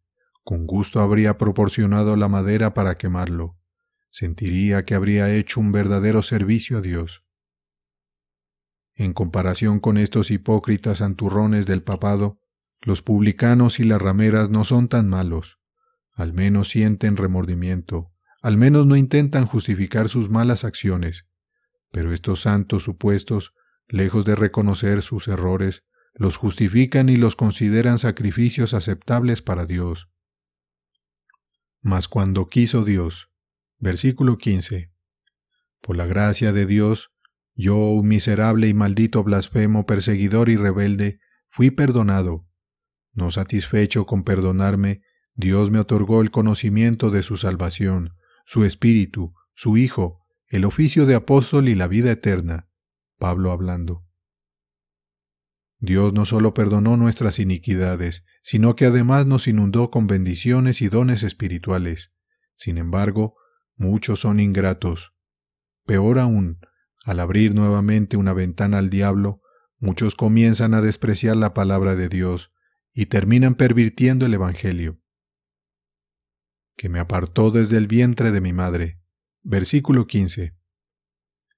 con gusto habría proporcionado la madera para quemarlo sentiría que habría hecho un verdadero servicio a Dios. En comparación con estos hipócritas anturrones del papado, los publicanos y las rameras no son tan malos. Al menos sienten remordimiento, al menos no intentan justificar sus malas acciones. Pero estos santos supuestos, lejos de reconocer sus errores, los justifican y los consideran sacrificios aceptables para Dios. Mas cuando quiso Dios, Versículo 15. Por la gracia de Dios, yo, un miserable y maldito blasfemo, perseguidor y rebelde, fui perdonado. No satisfecho con perdonarme, Dios me otorgó el conocimiento de su salvación, su espíritu, su Hijo, el oficio de apóstol y la vida eterna. Pablo hablando. Dios no solo perdonó nuestras iniquidades, sino que además nos inundó con bendiciones y dones espirituales. Sin embargo, Muchos son ingratos. Peor aún, al abrir nuevamente una ventana al diablo, muchos comienzan a despreciar la palabra de Dios y terminan pervirtiendo el Evangelio. Que me apartó desde el vientre de mi madre. Versículo 15.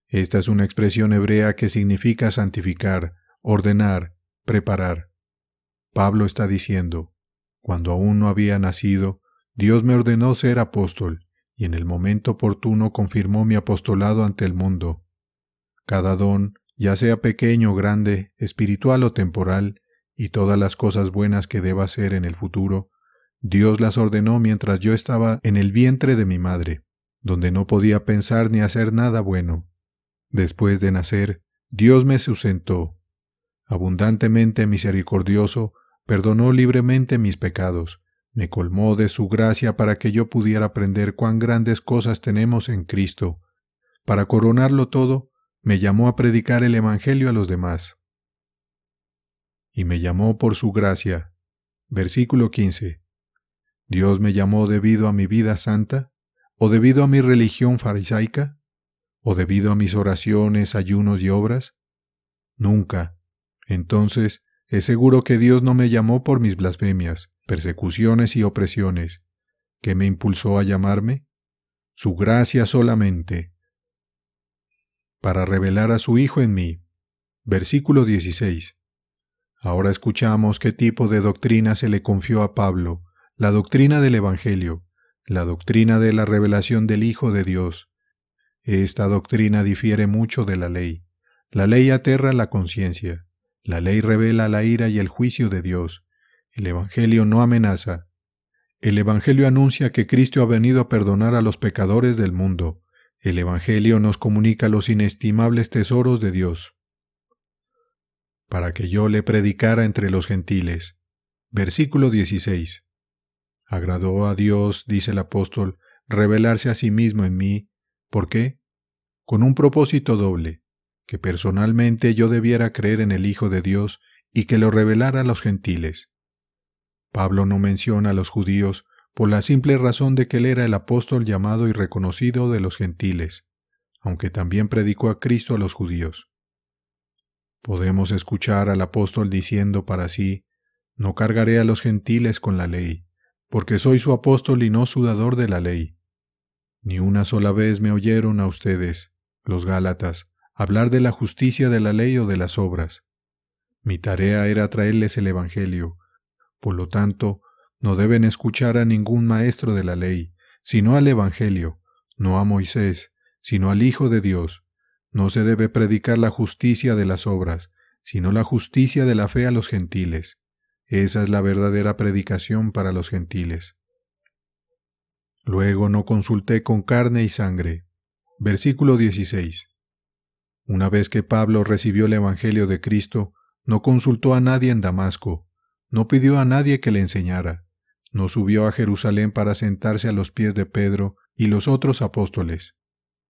Esta es una expresión hebrea que significa santificar, ordenar, preparar. Pablo está diciendo, cuando aún no había nacido, Dios me ordenó ser apóstol y en el momento oportuno confirmó mi apostolado ante el mundo. Cada don, ya sea pequeño o grande, espiritual o temporal, y todas las cosas buenas que deba hacer en el futuro, Dios las ordenó mientras yo estaba en el vientre de mi madre, donde no podía pensar ni hacer nada bueno. Después de nacer, Dios me sustentó. Abundantemente misericordioso, perdonó libremente mis pecados, me colmó de su gracia para que yo pudiera aprender cuán grandes cosas tenemos en Cristo. Para coronarlo todo, me llamó a predicar el Evangelio a los demás. Y me llamó por su gracia. Versículo 15. ¿Dios me llamó debido a mi vida santa? ¿O debido a mi religión farisaica? ¿O debido a mis oraciones, ayunos y obras? Nunca. Entonces, es seguro que Dios no me llamó por mis blasfemias, persecuciones y opresiones. ¿Qué me impulsó a llamarme? Su gracia solamente. Para revelar a su Hijo en mí. Versículo 16. Ahora escuchamos qué tipo de doctrina se le confió a Pablo, la doctrina del Evangelio, la doctrina de la revelación del Hijo de Dios. Esta doctrina difiere mucho de la ley. La ley aterra la conciencia. La ley revela la ira y el juicio de Dios. El Evangelio no amenaza. El Evangelio anuncia que Cristo ha venido a perdonar a los pecadores del mundo. El Evangelio nos comunica los inestimables tesoros de Dios. Para que yo le predicara entre los gentiles. Versículo 16. Agradó a Dios, dice el apóstol, revelarse a sí mismo en mí. ¿Por qué? Con un propósito doble que personalmente yo debiera creer en el Hijo de Dios y que lo revelara a los gentiles. Pablo no menciona a los judíos por la simple razón de que él era el apóstol llamado y reconocido de los gentiles, aunque también predicó a Cristo a los judíos. Podemos escuchar al apóstol diciendo para sí, No cargaré a los gentiles con la ley, porque soy su apóstol y no sudador de la ley. Ni una sola vez me oyeron a ustedes, los Gálatas, hablar de la justicia de la ley o de las obras. Mi tarea era traerles el Evangelio. Por lo tanto, no deben escuchar a ningún maestro de la ley, sino al Evangelio, no a Moisés, sino al Hijo de Dios. No se debe predicar la justicia de las obras, sino la justicia de la fe a los gentiles. Esa es la verdadera predicación para los gentiles. Luego no consulté con carne y sangre. Versículo 16. Una vez que Pablo recibió el Evangelio de Cristo, no consultó a nadie en Damasco, no pidió a nadie que le enseñara, no subió a Jerusalén para sentarse a los pies de Pedro y los otros apóstoles.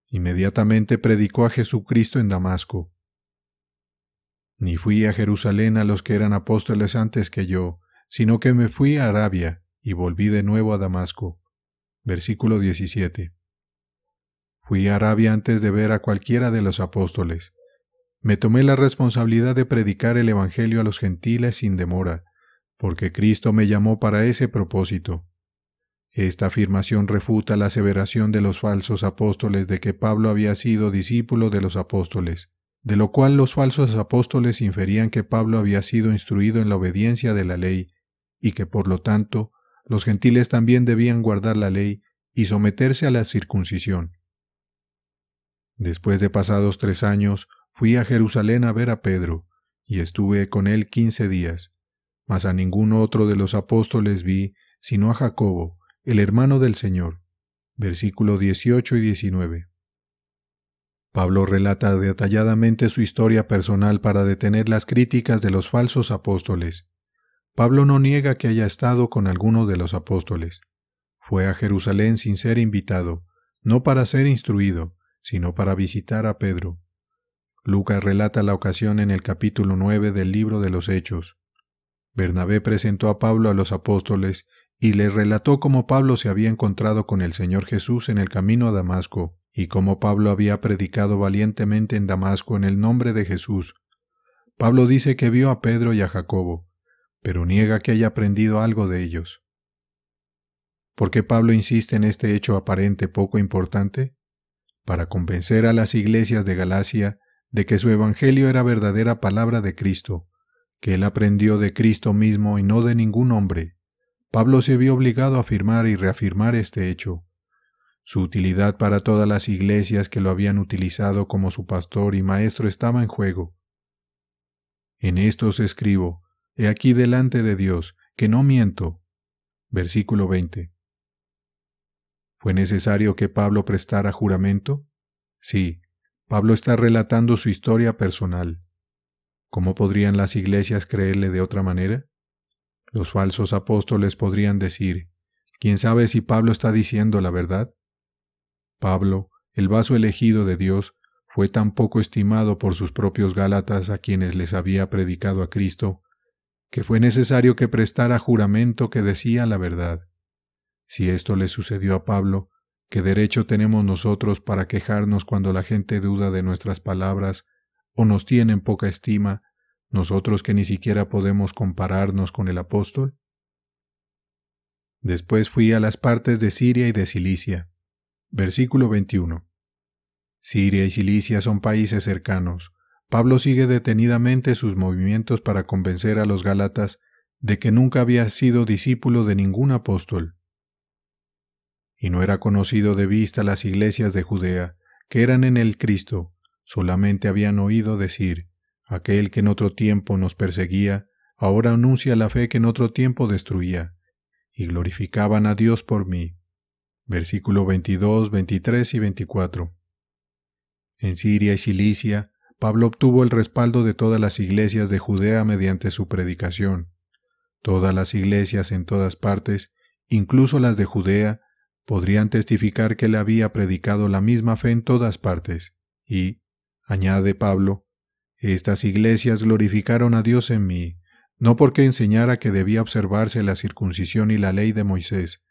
Inmediatamente predicó a Jesucristo en Damasco. Ni fui a Jerusalén a los que eran apóstoles antes que yo, sino que me fui a Arabia y volví de nuevo a Damasco. Versículo 17. Fui Arabia antes de ver a cualquiera de los apóstoles. Me tomé la responsabilidad de predicar el Evangelio a los gentiles sin demora, porque Cristo me llamó para ese propósito. Esta afirmación refuta la aseveración de los falsos apóstoles de que Pablo había sido discípulo de los apóstoles, de lo cual los falsos apóstoles inferían que Pablo había sido instruido en la obediencia de la ley, y que por lo tanto los gentiles también debían guardar la ley y someterse a la circuncisión. Después de pasados tres años, fui a Jerusalén a ver a Pedro, y estuve con él quince días, mas a ningún otro de los apóstoles vi, sino a Jacobo, el hermano del Señor. Versículo 18 y 19. Pablo relata detalladamente su historia personal para detener las críticas de los falsos apóstoles. Pablo no niega que haya estado con alguno de los apóstoles. Fue a Jerusalén sin ser invitado, no para ser instruido, sino para visitar a Pedro. Lucas relata la ocasión en el capítulo 9 del libro de los Hechos. Bernabé presentó a Pablo a los apóstoles y les relató cómo Pablo se había encontrado con el Señor Jesús en el camino a Damasco, y cómo Pablo había predicado valientemente en Damasco en el nombre de Jesús. Pablo dice que vio a Pedro y a Jacobo, pero niega que haya aprendido algo de ellos. ¿Por qué Pablo insiste en este hecho aparente poco importante? para convencer a las iglesias de Galacia de que su Evangelio era verdadera palabra de Cristo, que él aprendió de Cristo mismo y no de ningún hombre. Pablo se vio obligado a afirmar y reafirmar este hecho. Su utilidad para todas las iglesias que lo habían utilizado como su pastor y maestro estaba en juego. En estos escribo, he aquí delante de Dios, que no miento. Versículo 20. ¿Fue necesario que Pablo prestara juramento? Sí, Pablo está relatando su historia personal. ¿Cómo podrían las iglesias creerle de otra manera? Los falsos apóstoles podrían decir, ¿quién sabe si Pablo está diciendo la verdad? Pablo, el vaso elegido de Dios, fue tan poco estimado por sus propios Gálatas a quienes les había predicado a Cristo, que fue necesario que prestara juramento que decía la verdad. Si esto le sucedió a Pablo, ¿qué derecho tenemos nosotros para quejarnos cuando la gente duda de nuestras palabras o nos tiene en poca estima, nosotros que ni siquiera podemos compararnos con el apóstol? Después fui a las partes de Siria y de Cilicia. Versículo 21. Siria y Cilicia son países cercanos. Pablo sigue detenidamente sus movimientos para convencer a los Galatas de que nunca había sido discípulo de ningún apóstol y no era conocido de vista las iglesias de Judea, que eran en el Cristo, solamente habían oído decir, aquel que en otro tiempo nos perseguía, ahora anuncia la fe que en otro tiempo destruía, y glorificaban a Dios por mí. Versículo 22, 23 y 24. En Siria y Cilicia, Pablo obtuvo el respaldo de todas las iglesias de Judea mediante su predicación. Todas las iglesias en todas partes, incluso las de Judea, podrían testificar que le había predicado la misma fe en todas partes, y, añade Pablo, estas iglesias glorificaron a Dios en mí, no porque enseñara que debía observarse la circuncisión y la ley de Moisés,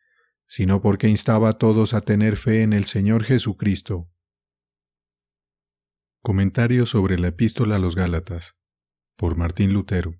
sino porque instaba a todos a tener fe en el Señor Jesucristo. Comentario sobre la epístola a los Gálatas por Martín Lutero